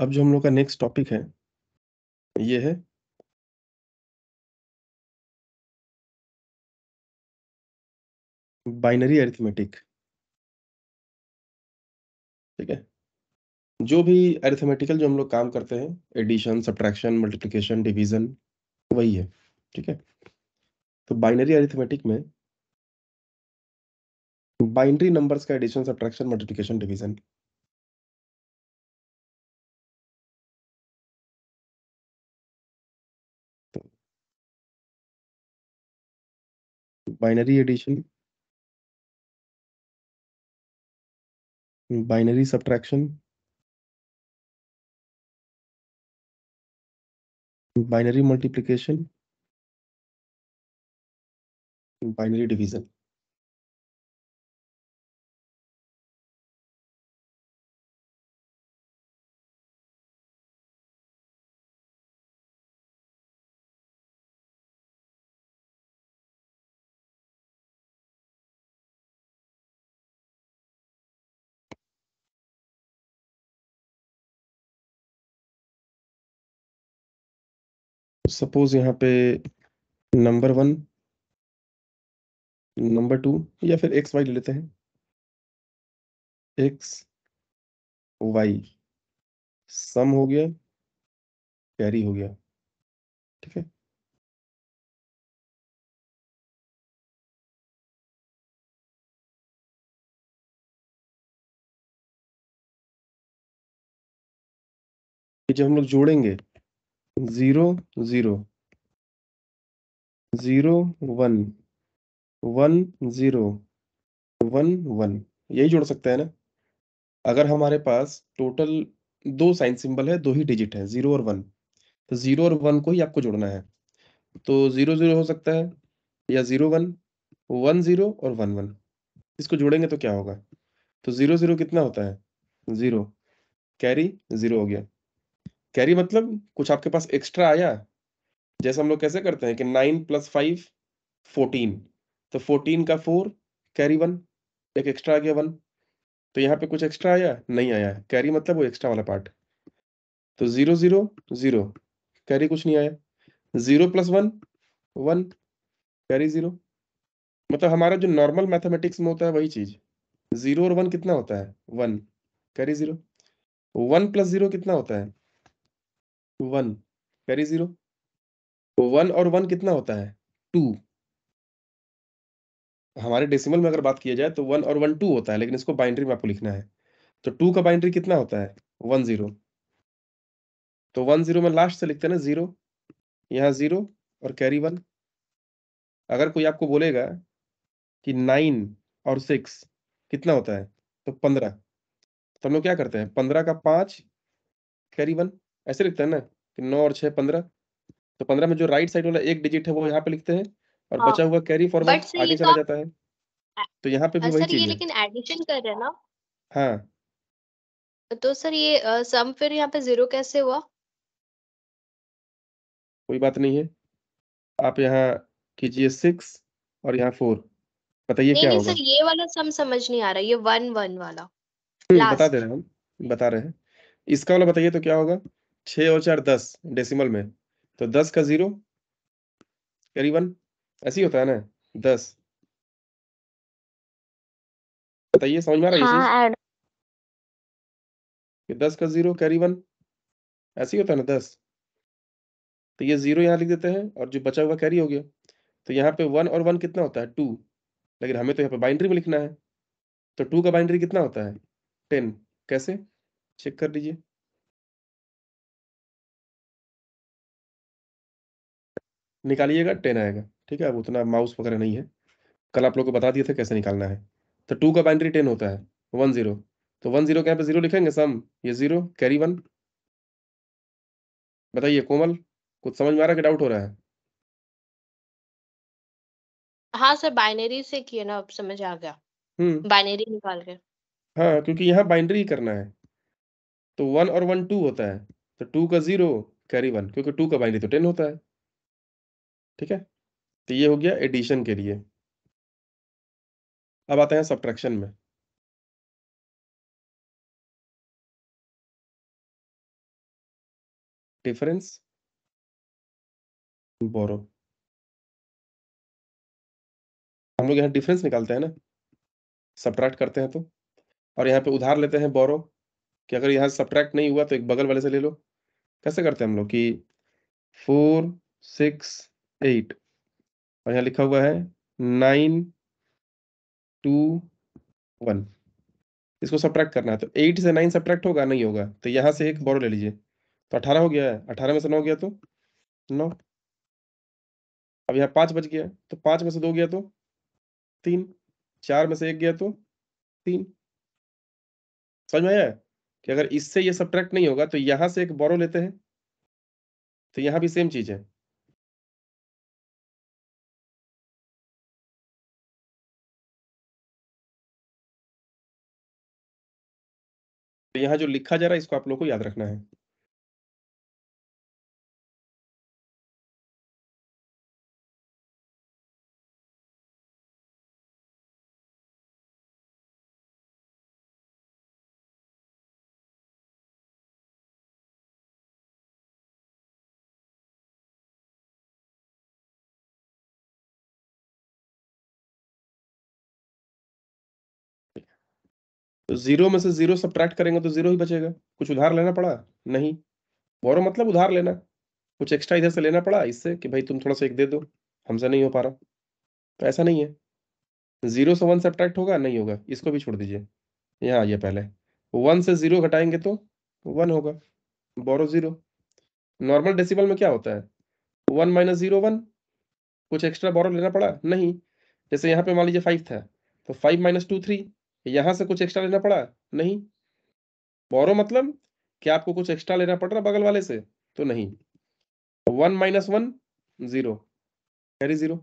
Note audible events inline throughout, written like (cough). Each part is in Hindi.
अब जो हम लोग का नेक्स्ट टॉपिक है ये है बाइनरी अरिथमेटिक ठीक है जो भी अरिथमेटिकल जो हम लोग काम करते हैं एडिशन सब्ट्रैक्शन मल्टीप्लिकेशन डिवीजन वही है ठीक है तो बाइनरी अरिथमेटिक में बाइनरी नंबर्स का addition subtraction multiplication division binary addition binary subtraction binary multiplication binary division suppose यहाँ पे नंबर वन नंबर टू या फिर एक्स वाई ले लेते हैं एक्स वाई सम हो गया कैरी हो गया ठीक है जब हम लोग जोड़ेंगे zero zero zero one one zero one one यही जोड़ सकते हैं ना अगर हमारे पास टोटल दो साइन सिंबल है दो ही डिजिट है ज़ीरो और वन तो ज़ीरो और वन को ही आपको जोड़ना है तो ज़ीरो ज़ीरो हो सकता है या ज़ीरो वन वन ज़ीरो और वन वन इसको जोड़ेंगे तो क्या होगा तो ज़ीरो ज़ीरो कितना होता है ज़ीरो कैरी ज़ीरो हो गया कैरी मतलब कुछ आपके पास एक्स्ट्रा आया जैसे हम लोग कैसे करते हैं कि नाइन प्लस फाइव फोर्टीन तो फोर्टीन का फोर कैरी वन एक एक्स्ट्रा आ गया वन तो यहाँ पे कुछ एक्स्ट्रा आया नहीं आया कैरी मतलब वो एक्स्ट्रा वाला पार्ट तो जीरो जीरो जीरो कैरी कुछ नहीं आया zero plus one one carry zero मतलब हमारा जो नॉर्मल मैथमेटिक्स में होता है वही चीज जीरो और वन कितना होता है one carry zero one plus zero कितना होता है वन कैरी जीरो तो वन और वन कितना होता है टू हमारे डेसिमल में अगर बात किया जाए तो वन और वन टू होता है लेकिन इसको बाइंड्री में आपको लिखना है तो टू का बाइंड्री कितना होता है वन जीरो तो वन जीरो में लास्ट से लिखते हैं ना जीरो यहाँ जीरो और कैरी वन अगर कोई आपको बोलेगा कि नाइन और सिक्स कितना होता है तो पंद्रह तो हम लोग क्या करते हैं पंद्रह का पांच कैरी वन ऐसे लिखते हैं ना कि नौ और छह पंद्रह तो पंद्रह में जो राइट साइड वाला एक डिजिट है वो यहाँ पे लिखते हैं और हाँ, बचा हुआ कैरी फॉरवर्ड आगे चला तो जाता है तो यहाँ पे भी वही चीज है लेकिन एडिशन कर रहे ना हाँ तो सर ये सम फिर यहाँ पे जीरो कैसे हुआ कोई बात नहीं है आप यहाँ कीजिए सिक्स और यहाँ फोर बताइए क्या होगा सर ये वाला सम समझ नहीं आ रहा ये वन वन वाला हम्म, बता दे रहे हम बता रहे हैं इसका वाला बताइए तो क्या होगा छ और चार दस डेसिमल में तो दस का जीरो करीबन ऐसी होता है ना दस बताइए समझ में आ रहा है ये हाँ, दस का जीरो करीबन ऐसे ही होता है ना दस तो ये जीरो यहाँ लिख देते हैं और जो बचा हुआ कैरी हो गया तो यहाँ पे वन और वन कितना होता है टू लेकिन हमें तो यहाँ पे बाइंड्री में लिखना है तो टू का बाइंड्री कितना होता है टेन कैसे चेक कर लीजिए निकालिएगा टेन आएगा ठीक है अब उतना माउस वगैरह नहीं है कल आप लोग को बता दिए थे कैसे निकालना है तो टू का बाइंड्री टेन होता है वन जीरो तो वन जीरो के यहाँ पे जीरो लिखेंगे सम ये जीरो कैरी वन बताइए कोमल कुछ समझ में आ रहा है डाउट हो रहा है हाँ सर बाइनरी से किए ना अब समझ आ गया बाइनरी हम्म। निकाल के हाँ क्योंकि यहाँ बाइनरी करना है तो वन और वन टू होता है तो टू का जीरो कैरी वन क्योंकि टू का बाइनरी तो टेन होता है ठीक है तो ये हो गया एडिशन के लिए अब आते हैं सब्ट्रैक्शन में डिफरेंस बोरो हम लोग यहाँ डिफरेंस निकालते हैं ना सब्ट्रैक्ट करते हैं तो और यहाँ पे उधार लेते हैं बोरो कि अगर यहाँ सब्ट्रैक्ट नहीं हुआ तो एक बगल वाले से ले लो कैसे करते हैं हम लोग कि फोर सिक्स एट और यहाँ लिखा हुआ है नाइन टू वन इसको सब्ट्रैक्ट करना है तो एट से नाइन सब्ट्रैक्ट होगा नहीं होगा तो यहाँ से एक बोरो ले लीजिए तो अठारह हो गया है अठारह में से नौ गया तो नौ अब यहाँ पाँच बच गया तो पाँच में से दो गया तो तीन चार में से एक गया तो तीन समझ में आया कि अगर इससे ये सब्ट्रैक्ट नहीं होगा तो यहाँ से एक बोरो लेते हैं तो यहाँ भी सेम चीज़ है यहाँ जो लिखा जा रहा है इसको आप लोग को याद रखना है तो जीरो में से जीरो सब्ट्रैक्ट करेंगे तो जीरो ही बचेगा कुछ उधार लेना पड़ा नहीं बोरो मतलब उधार लेना कुछ एक्स्ट्रा इधर से लेना पड़ा इससे कि भाई तुम थोड़ा सा एक दे दो हमसे नहीं हो पा रहा तो ऐसा नहीं है जीरो से वन सब्ट्रैक्ट होगा नहीं होगा इसको भी छोड़ दीजिए यहाँ आइए पहले वन से जीरो घटाएंगे तो वन होगा बोरो जीरो नॉर्मल डेसिबल में क्या होता है वन माइनस जीरो वन कुछ एक्स्ट्रा बोरो लेना पड़ा नहीं जैसे यहाँ पे मान लीजिए फाइव था तो फाइव माइनस टू थ्री यहां से कुछ एक्स्ट्रा लेना पड़ा नहीं बोरो मतलब क्या आपको कुछ एक्स्ट्रा लेना पड़ रहा बगल वाले से तो नहीं one minus one zero carry zero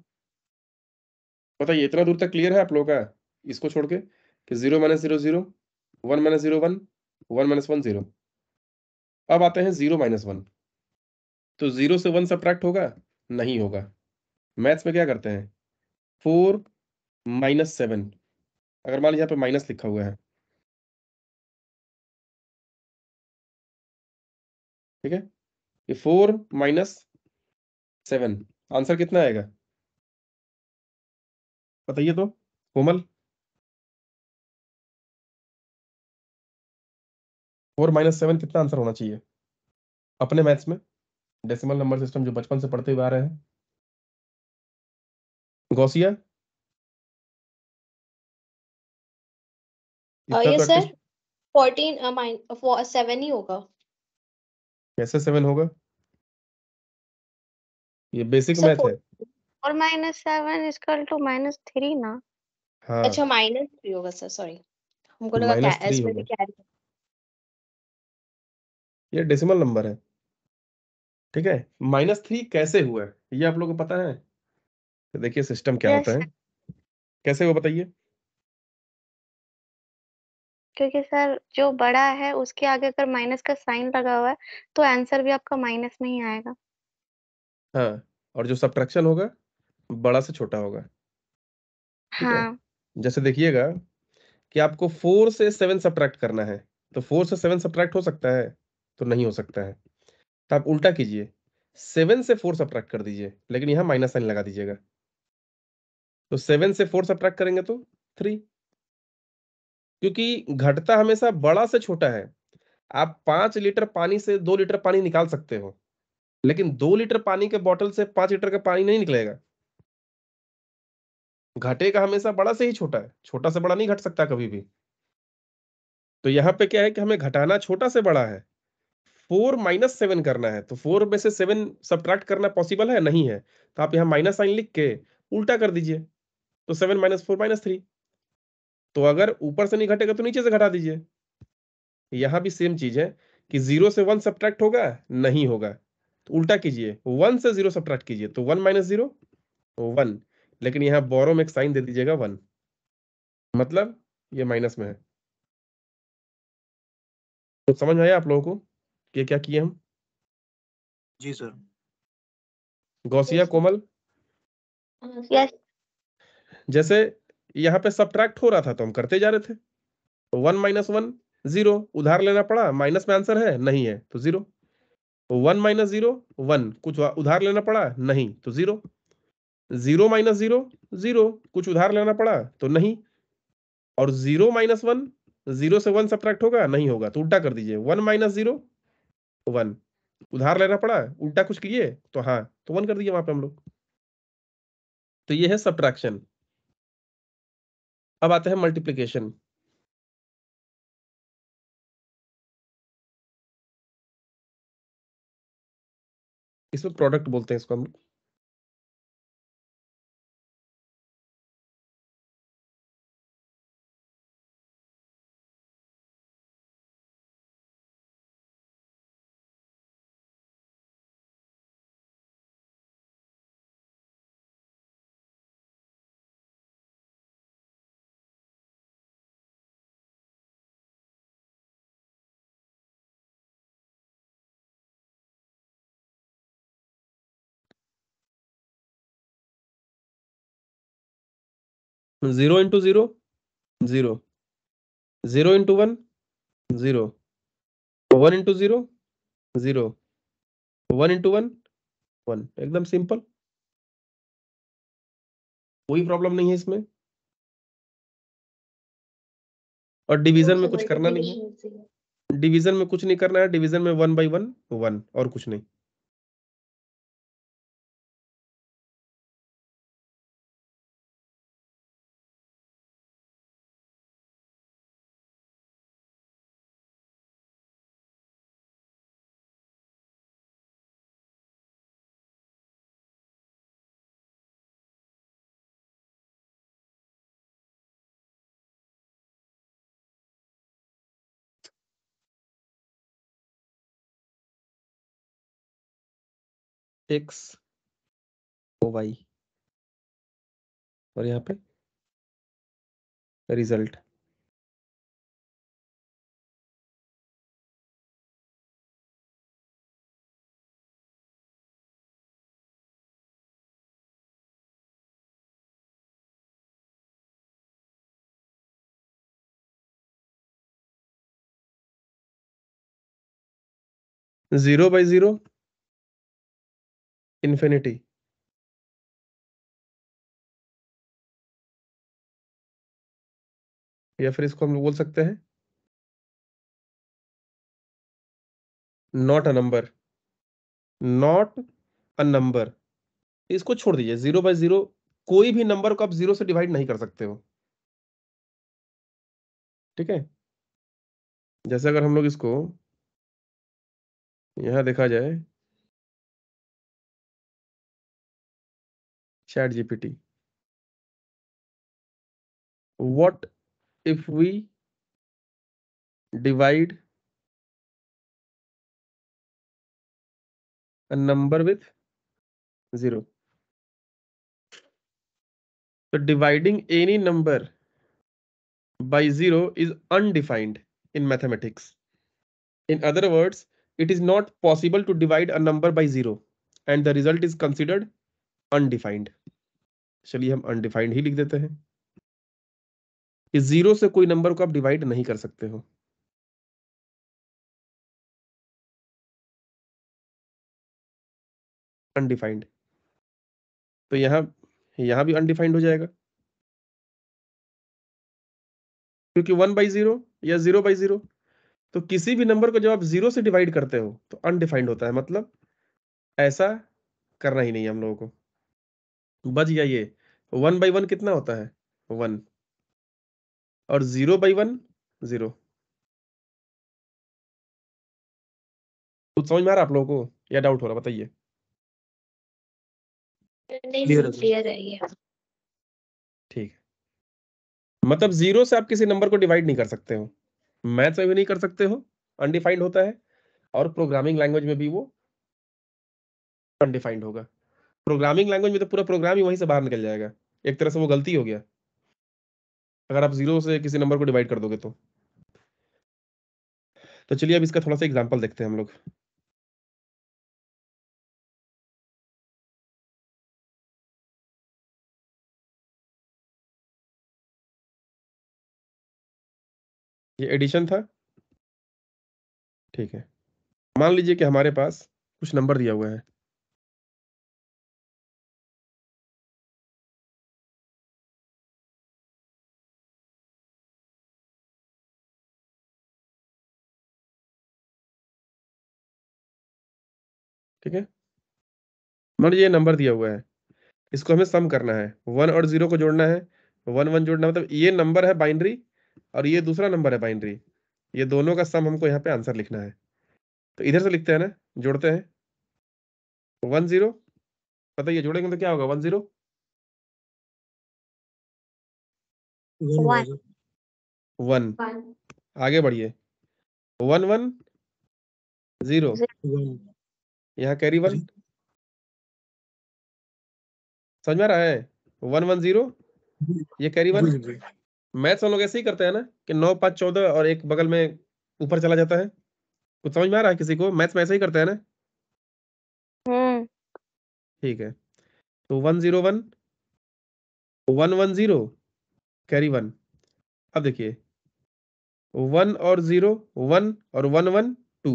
बताइए इतना दूर तक क्लियर है आप लोगों का इसको छोड़ के कि zero minus zero zero one minus zero one one minus one zero अब आते हैं जीरो माइनस वन तो जीरो से वन सब्ट्रैक्ट होगा नहीं होगा मैथ्स में क्या करते हैं फोर माइनस सेवन अगर मान लीजिए यहाँ पे माइनस लिखा हुआ है ठीक है ये फोर माइनस सेवन आंसर कितना आएगा बताइए तो कोमल फोर माइनस सेवन कितना आंसर होना चाहिए अपने मैथ्स में डेसिमल नंबर सिस्टम जो बचपन से पढ़ते हुए आ रहे हैं गौसिया कैसे सेवन होगा ये बेसिक मैथ है और minus seven two minus three ना हाँ. अच्छा माइनस थ्री होगा सर सॉरी हमको लगा क्या भी कैरी ये डेसिमल नंबर है ठीक है माइनस थ्री कैसे हुआ है ये आप लोगों को पता है तो देखिए सिस्टम क्या होता है कैसे हुआ बताइए क्योंकि सर जो बड़ा है उसके आगे अगर माइनस का साइन लगा हुआ है तो आंसर भी आपका माइनस में ही आएगा हाँ और जो सब्ट्रैक्शन होगा बड़ा से छोटा होगा हाँ जैसे देखिएगा कि आपको फोर से सेवन सब्ट्रैक्ट करना है तो फोर से सेवन सब्ट्रैक्ट हो सकता है तो नहीं हो सकता है तो आप उल्टा कीजिए सेवन से फोर सब्ट्रैक्ट कर दीजिए लेकिन यहाँ माइनस साइन लगा दीजिएगा तो सेवन से फोर सब्ट्रैक्ट करेंगे तो थ्री क्योंकि घटता हमेशा बड़ा से छोटा है आप पांच लीटर पानी से दो लीटर पानी निकाल सकते हो लेकिन दो लीटर पानी के बॉटल से पांच लीटर का पानी नहीं निकलेगा घटेगा हमेशा बड़ा से ही छोटा है छोटा से बड़ा नहीं घट सकता कभी भी तो यहाँ पे क्या है कि हमें घटाना छोटा से बड़ा है फोर माइनस सेवन करना है तो फोर में से सेवन सब्ट्रैक्ट करना पॉसिबल है नहीं है तो आप यहाँ माइनस साइन लिख के उल्टा कर दीजिए तो seven minus four minus three तो अगर ऊपर से नहीं घटेगा तो नीचे से घटा दीजिए यहां भी सेम चीज है कि जीरो से वन सब्ट्रैक्ट होगा नहीं होगा तो उल्टा कीजिए वन से जीरो सब्ट्रैक्ट कीजिए तो वन माइनस जीरो वन लेकिन यहां बोरो में एक साइन दे दीजिएगा वन मतलब ये माइनस में है तो समझ आया आप लोगों को कि क्या किए हम जी सर गौसिया कोमल yes. जैसे यहाँ पे सब्ट्रैक्ट हो रहा था तो हम करते जा रहे थे वन माइनस वन जीरो उधार लेना पड़ा माइनस में आंसर है नहीं है तो zero one minus zero one कुछ उधार लेना पड़ा नहीं तो zero zero minus zero zero कुछ उधार लेना पड़ा तो नहीं और जीरो माइनस वन जीरो से वन सब्ट्रैक्ट होगा नहीं होगा तो उल्टा कर दीजिए वन माइनस जीरो वन उधार लेना पड़ा उल्टा कुछ किए तो हाँ तो वन कर दिए वहां पे हम लोग तो ये है सब्ट्रैक्शन अब आते हैं मल्टीप्लीकेशन इसमें प्रोडक्ट बोलते हैं इसको हम लोग zero into zero zero zero into one zero one into zero zero one into one one एकदम सिंपल कोई प्रॉब्लम नहीं है इसमें और डिवीजन में कुछ करना नहीं है डिवीजन में कुछ नहीं करना है डिवीजन में वन बाई वन वन और कुछ नहीं एक्स ओ वाई और यहाँ पे result zero by zero infinity या फिर इसको हम बोल सकते हैं not a number not a number इसको छोड़ दीजिए जीरो बाय जीरो कोई भी नंबर को आप जीरो से डिवाइड नहीं कर सकते हो ठीक है जैसे अगर हम लोग इसको यहां देखा जाए ChatGPT. What if we divide a number with 0? So dividing any number by 0 is undefined in mathematics. In other words, it is not possible to divide a number by 0 and the result is considered undefined. चलिए हम अनडिफाइंड ही लिख देते हैं इस जीरो से कोई नंबर को आप डिवाइड नहीं कर सकते हो अनडिफाइंड तो यहां यहां भी अनडिफाइंड हो जाएगा क्योंकि वन बाई जीरो या जीरो बाई जीरो तो किसी भी नंबर को जब आप जीरो से डिवाइड करते हो तो अनडिफाइंड होता है मतलब ऐसा करना ही नहीं है हम लोगों को तो बच गया ये वन बाई वन कितना होता है वन और जीरो बाई वन जीरो समझ में आ रहा आप लोगों को या डाउट हो रहा बताइए ठीक है मतलब जीरो से आप किसी नंबर को डिवाइड नहीं कर सकते हो मैथ्स में भी नहीं कर सकते हो अनडिफाइंड होता है और प्रोग्रामिंग लैंग्वेज में भी वो अनडिफाइंड होगा प्रोग्रामिंग लैंग्वेज में तो पूरा प्रोग्राम ही वहीं से बाहर निकल जाएगा एक तरह से वो गलती हो गया अगर आप जीरो से किसी नंबर को डिवाइड कर दोगे तो तो चलिए अब इसका थोड़ा सा एग्जांपल देखते हैं हम लोग ये एडिशन था ठीक है मान लीजिए कि हमारे पास कुछ नंबर दिया हुआ है ठीक है मान लीजिए नंबर दिया हुआ है इसको हमें सम करना है वन और जीरो को जोड़ना है वन वन जोड़ना मतलब ये नंबर है बाइंड्री और ये दूसरा नंबर है बाइंड्री ये दोनों का सम हमको यहाँ पे आंसर लिखना है तो इधर से लिखते हैं ना जोड़ते हैं वन जीरो पता ये जोड़ेंगे तो क्या होगा वन जीरो वन आगे बढ़िए वन वन जीरो यहाँ कैरी वन समझ में रहा है वन वन जीरो ये कैरी वन मैथ्स हम लोग ऐसे ही करते हैं ना कि नौ पाँच चौदह और एक बगल में ऊपर चला जाता है कुछ समझ में आ रहा है किसी को मैथ्स में ऐसे ही करते हैं ना हम्म। ठीक है तो one zero one one one zero carry one अब देखिए वन और जीरो वन और वन वन टू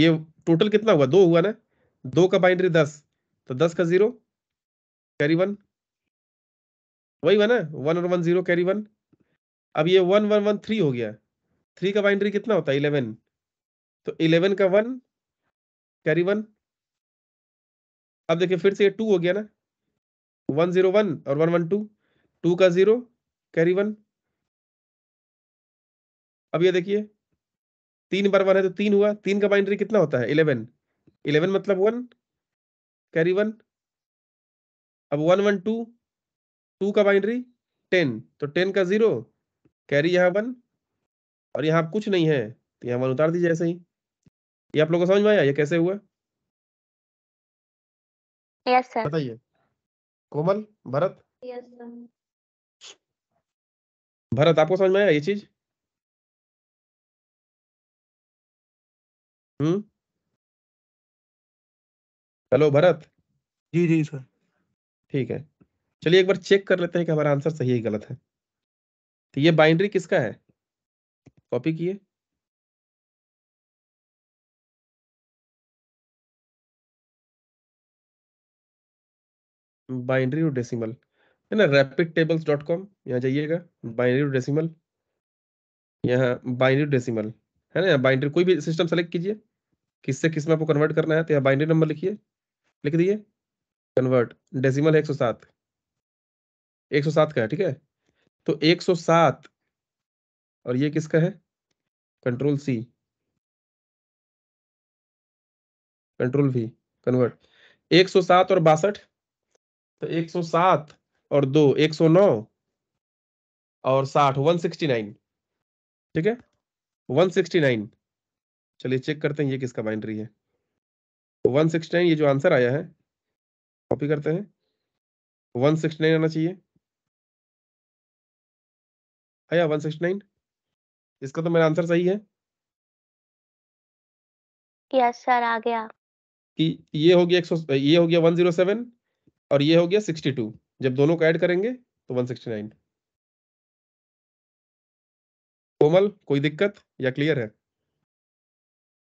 ये टोटल कितना हुआ दो हुआ ना दो का बाइंड्री दस तो दस का जीरो कैरी वन वही हुआ ना वन और वन जीरो कैरी वन अब ये वन वन वन थ्री हो गया थ्री का बाइंड्री कितना होता है इलेवन तो इलेवन का वन कैरी वन अब देखिए फिर से ये टू हो गया ना वन जीरो वन और वन वन टू टू का जीरो कैरी वन अब ये देखिए तीन बार वन है तो तीन हुआ तीन का बाइंड्री कितना होता है इलेवन इलेवन मतलब वन कैरी वन अब वन वन टू टू का बाइंड्री टेन तो टेन का जीरो कैरी यहाँ वन और यहाँ कुछ नहीं है तो यहाँ वन उतार दीजिए ऐसे ही ये आप लोगों को समझ में आया ये कैसे हुआ यस सर बताइए कोमल भरत यस सर भरत आपको समझ में आया ये चीज हम्म? हेलो भरत जी जी सर ठीक है चलिए एक बार चेक कर लेते हैं कि हमारा आंसर सही है गलत है तो ये बाइंड्री किसका है कॉपी किए बाइंड्री और डेसिमल है ना रैपिड टेबल्स डॉट कॉम यहाँ जाइएगा बाइंड्री टू डेसिमल यहाँ बाइंड्री टू डेसिमल है ना बाइंड्री कोई भी सिस्टम सेलेक्ट कीजिए किससे किस में आपको कन्वर्ट करना है तो यहाँ बाइनरी नंबर लिखिए लिख दिए कन्वर्ट डेसिमल है एक सौ सात एक सौ सात का है ठीक है तो एक सौ सात और ये किसका है control C control V convert एक सौ सात और बासठ तो एक सौ सात और दो एक सौ नौ और साठ वन सिक्सटी नाइन ठीक है वन सिक्सटी नाइन चलिए चेक करते हैं ये किसका बाइंड्री है वन सिक्स नाइन ये जो आंसर आया है कॉपी करते हैं वन सिक्स नाइन आना चाहिए आया वन सिक्स नाइन इसका तो मेरा आंसर सही है यस सर आ गया कि ये हो गया एक सौ ये हो गया वन जीरो सेवन और ये हो गया सिक्सटी टू जब दोनों को ऐड करेंगे तो वन सिक्सटी नाइन कोमल कोई दिक्कत या क्लियर है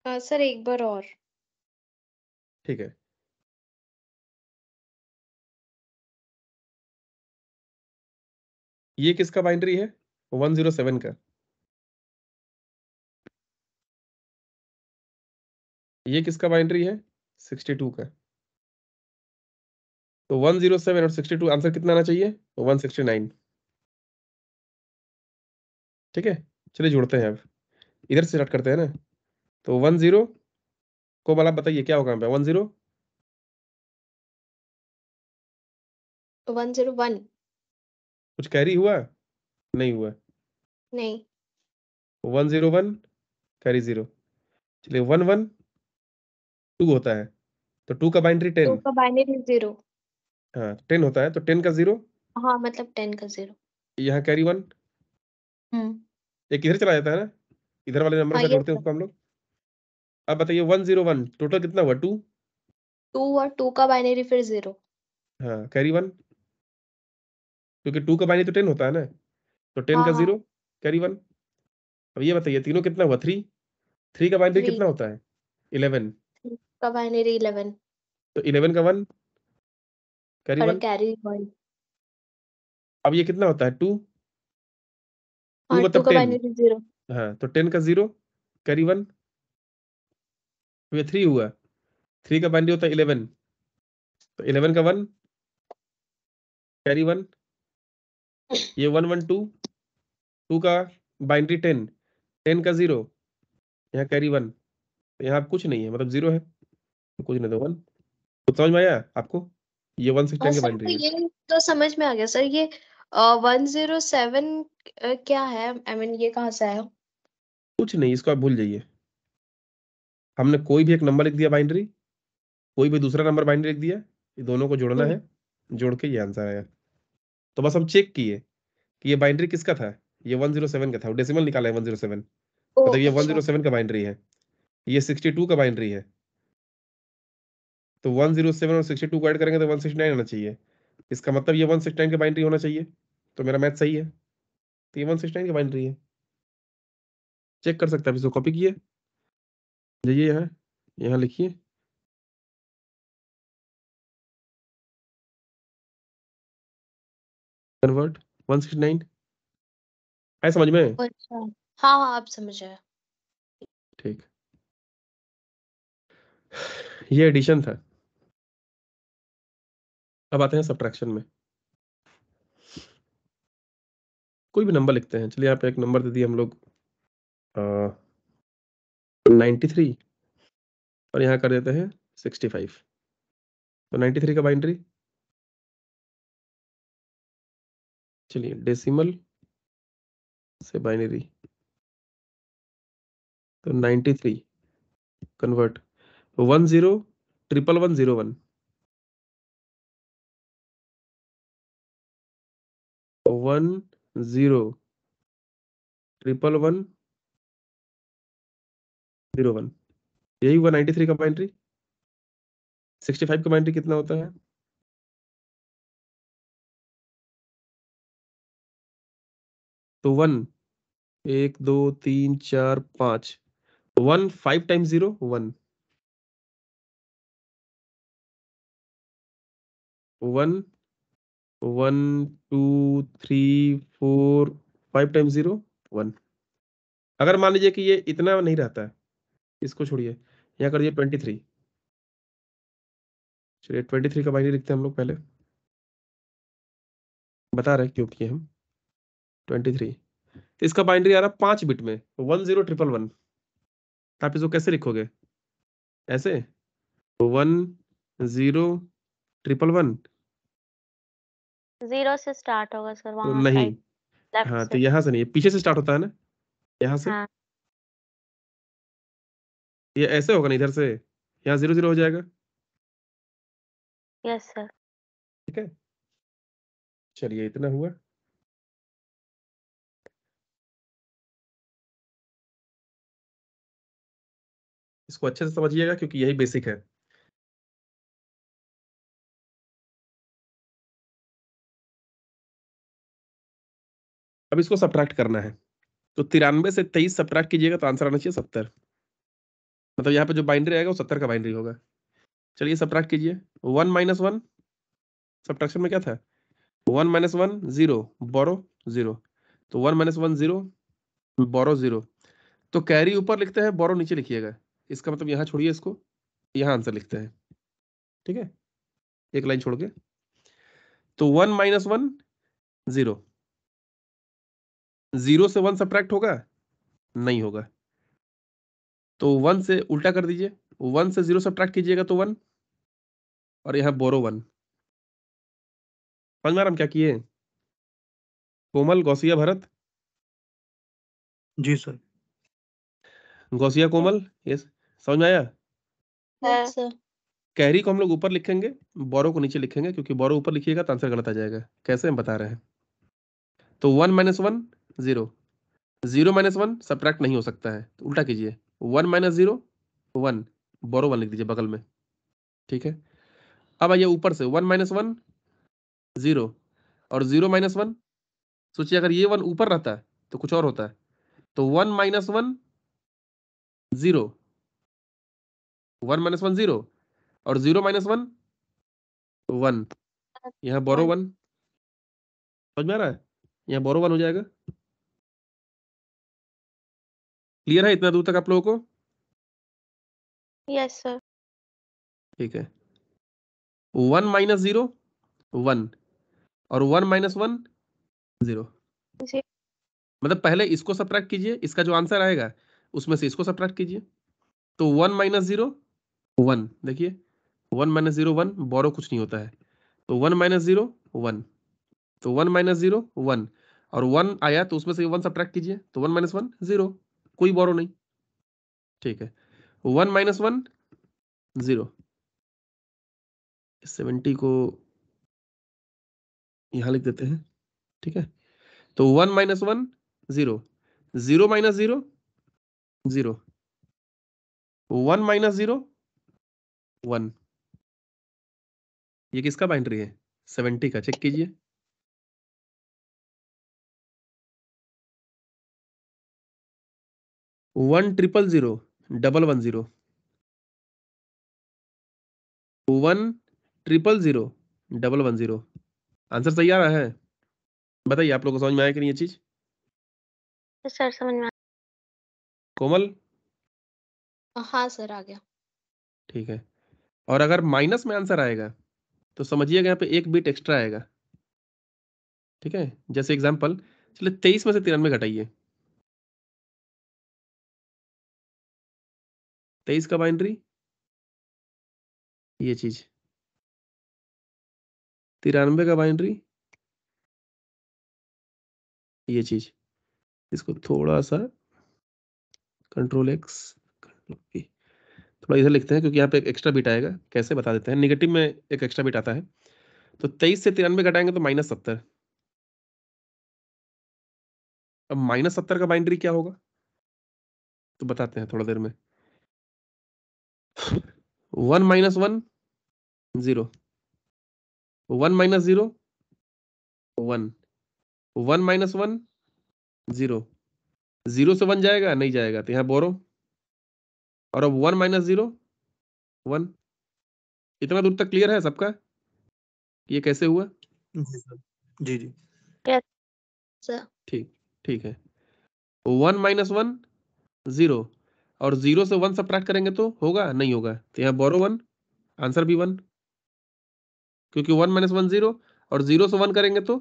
हाँ, सर एक बार और। ठीक है। ये किसका बाइंड्री है? 107 का। ये किसका बाइंड्री है? 62 का। तो 107 और 62 आंसर कितना आना चाहिए? 169। तो ठीक है? चलिए जोड़ते हैं अब। इधर से स्टार्ट करते हैं ना? तो वन जीरो को वाला बताइए क्या होगा यहाँ पे वन जीरो तो वन जीरो वन कुछ कैरी हुआ नहीं हुआ नहीं तो one zero one carry zero चलिए वन वन टू होता है तो टू का बाइनरी टेन का बाइनरी जीरो हाँ टेन होता है तो टेन का जीरो हाँ मतलब टेन का जीरो यहाँ कैरी वन हम्म एक इधर चला जाता है ना इधर वाले नंबर हाँ, पे जोड़ते हैं उसको हम लोग अब बताइए वन जीरो वन टोटल कितना हुआ टू टू और टू का बाइनरी फिर जीरो हाँ कैरी वन क्योंकि टू का बाइनरी तो टेन होता है ना तो टेन हाँ, का जीरो कैरी वन अब ये बताइए तीनों कितना हुआ थ्री थ्री का बाइनरी कितना होता है इलेवन का बाइनरी इलेवन तो इलेवन का one carry one carry one अब ये कितना होता है टू टू बाइनरी टेन हाँ तो टेन का जीरो कैरी वन तो थ्री हुआ थ्री का बाइनरी होता है इलेवन तो इलेवन का वन कैरी वन ये वन वन टू टू का बाइंड्री टेन टेन का जीरो यहाँ कैरी वन तो यहाँ कुछ नहीं है मतलब जीरो है तो कुछ नहीं तो वन तो समझ में आया आपको ये वन सिक्स टेन का बाइंड्री ये तो समझ में आ गया सर ये वन जीरो सेवन क्या है आई I मीन mean, ये कहाँ से आया कुछ नहीं इसको आप भूल जाइए हमने कोई भी एक नंबर लिख दिया बाइंड्री कोई भी दूसरा नंबर बाइंड्री लिख दिया ये दोनों को जोड़ना हम्म। है जोड़ के ये आंसर आया तो बस हम चेक किए कि ये बाइंड्री किसका था ये 107 का था डेसिमल निकाला है 107 मतलब ये 107 अच्छा। का बाइंड्री है ये 62 का बाइंड्री है तो 107 और 62 को ऐड करेंगे तो 169 होना चाहिए इसका मतलब ये 169 का बाइंड्री होना चाहिए तो मेरा मैथ सही है तो ये 169 का बाइंड्री है चेक कर सकते हैं आप इसको कॉपी किए जी यहाँ यहाँ लिखिए। कन्वर्ट 169 आया समझ में? अच्छा, हाँ, हाँ, आप समझ आया। ठीक। ये एडिशन था। अब आते हैं सब्ट्रैक्शन में। कोई भी नंबर लिखते हैं, चलिए यहाँ पे एक नंबर दे दिए हम लोग अ 93 और यहाँ कर देते हैं 65 तो 93 का बाइंड्री चलिए डेसिमल से बाइनरी तो 93 convert one zero triple one zero one one zero triple one zero one यही हुआ ninety three complement sixty five का कमेंट्री कितना होता है तो वन एक दो तीन चार पांच one five time zero one one one two three four five time zero one अगर मान लीजिए कि ये इतना नहीं रहता है इसको छोड़िए यहाँ कर दिए ट्वेंटी थ्री चलिए ट्वेंटी थ्री का बाइनरी लिखते हैं हम लोग पहले बता रहे क्यों किए हम ट्वेंटी थ्री तो इसका बाइनरी आ रहा है पांच बिट में वन जीरो ट्रिपल वन आप इसको कैसे लिखोगे ऐसे one zero triple one zero से स्टार्ट होगा सर तो वहां नहीं हाँ तो यहाँ से नहीं पीछे से स्टार्ट होता है ना यहाँ से हाँ. ये ऐसे होगा ना इधर से यहाँ जीरो जीरो हो जाएगा यस सर ठीक है चलिए इतना हुआ इसको अच्छे से समझिएगा क्योंकि यही बेसिक है अब इसको सब्ट्रैक्ट करना है तो तिरानवे से तेईस सब्ट्रैक्ट कीजिएगा तो आंसर आना चाहिए सत्तर मतलब यहाँ पे जो बाइंड्री आएगा वो सत्तर का बाइंड्री होगा चलिए सब्ट्रैक्ट कीजिए वन माइनस वन सब्ट्रैक्शन में क्या था one minus one zero borrow zero तो one minus one zero borrow zero तो कैरी ऊपर लिखते हैं बोरो नीचे लिखिएगा इसका मतलब यहाँ छोड़िए इसको यहाँ आंसर लिखते हैं ठीक है एक लाइन छोड़ के तो one minus one zero zero से वन सब्ट्रैक्ट होगा नहीं होगा तो वन से उल्टा कर दीजिए वन से जीरो सब्ट्रैक्ट कीजिएगा तो वन और यहाँ बोरो वन समझ क्या किए कोमल गौसिया भरत जी सर गौसिया कोमल यस समझ में आया हाँ। कैरी को हम लोग ऊपर लिखेंगे बोरो को नीचे लिखेंगे क्योंकि बोरो ऊपर लिखिएगा तो आंसर गलत आ जाएगा कैसे हम बता रहे हैं तो one minus one zero zero minus one subtract नहीं हो सकता है तो उल्टा कीजिए one minus zero one borrow one लिख दीजिए बगल में ठीक है अब आइए ऊपर से वन माइनस वन जीरो और जीरो माइनस वन सोचिए अगर ये वन ऊपर रहता है तो कुछ और होता है तो one minus one zero one minus one zero और जीरो माइनस वन वन यहाँ बोरो वन समझ में आ रहा है यहाँ बोरो वन हो जाएगा क्लियर है इतना दूर तक आप लोगों को यस सर ठीक है वन माइनस जीरो वन और वन माइनस वन जीरो मतलब पहले इसको सब्ट्रैक्ट कीजिए इसका जो आंसर आएगा उसमें से इसको सब्ट्रैक्ट कीजिए तो वन माइनस जीरो वन देखिए one minus zero one borrow कुछ नहीं होता है तो वन माइनस जीरो वन तो वन माइनस जीरो वन और वन आया तो उसमें से वन सब्ट्रैक्ट कीजिए तो वन माइनस वन जीरो कोई बोरो नहीं ठीक है one minus one zero seventy को यहां लिख देते हैं ठीक है तो one minus one zero zero minus zero zero one minus zero one ये किसका बाइंड्री है सेवेंटी का चेक कीजिए one triple zero double one zero one triple zero double one zero answer सही आ रहा है बताइए आप लोगों को समझ में आया कि नहीं ये चीज सर समझ में कोमल हाँ सर आ गया ठीक है और अगर माइनस में आंसर आएगा तो समझिएगा यहाँ पे एक बीट एक्स्ट्रा आएगा ठीक है जैसे एग्जाम्पल चलिए तेईस में से तिरानवे घटाइए तेईस का बाइंड्री ये चीज तिरानवे का बाइंड्री ये चीज इसको थोड़ा सा कंट्रोल एक्स थोड़ा इधर लिखते हैं क्योंकि यहाँ पे एक एक्स्ट्रा बीट आएगा कैसे बता देते हैं निगेटिव में एक एक्स्ट्रा बीट आता है तो तेईस से तिरानवे घटाएंगे तो माइनस सत्तर अब माइनस सत्तर का बाइंड्री क्या होगा तो बताते हैं थोड़ा देर में one minus one zero one minus zero one one minus one zero zero से वन जाएगा नहीं जाएगा तो यहाँ बोरो और अब वन माइनस जीरो वन इतना दूर तक क्लियर है सबका ये कैसे हुआ जी जी ठीक ठीक है वन माइनस वन जीरो और जीरो से वन सब करेंगे तो होगा नहीं होगा तो यहाँ बोरो वन आंसर भी वन क्योंकि वन माइनस वन जीरो और जीरो से वन करेंगे तो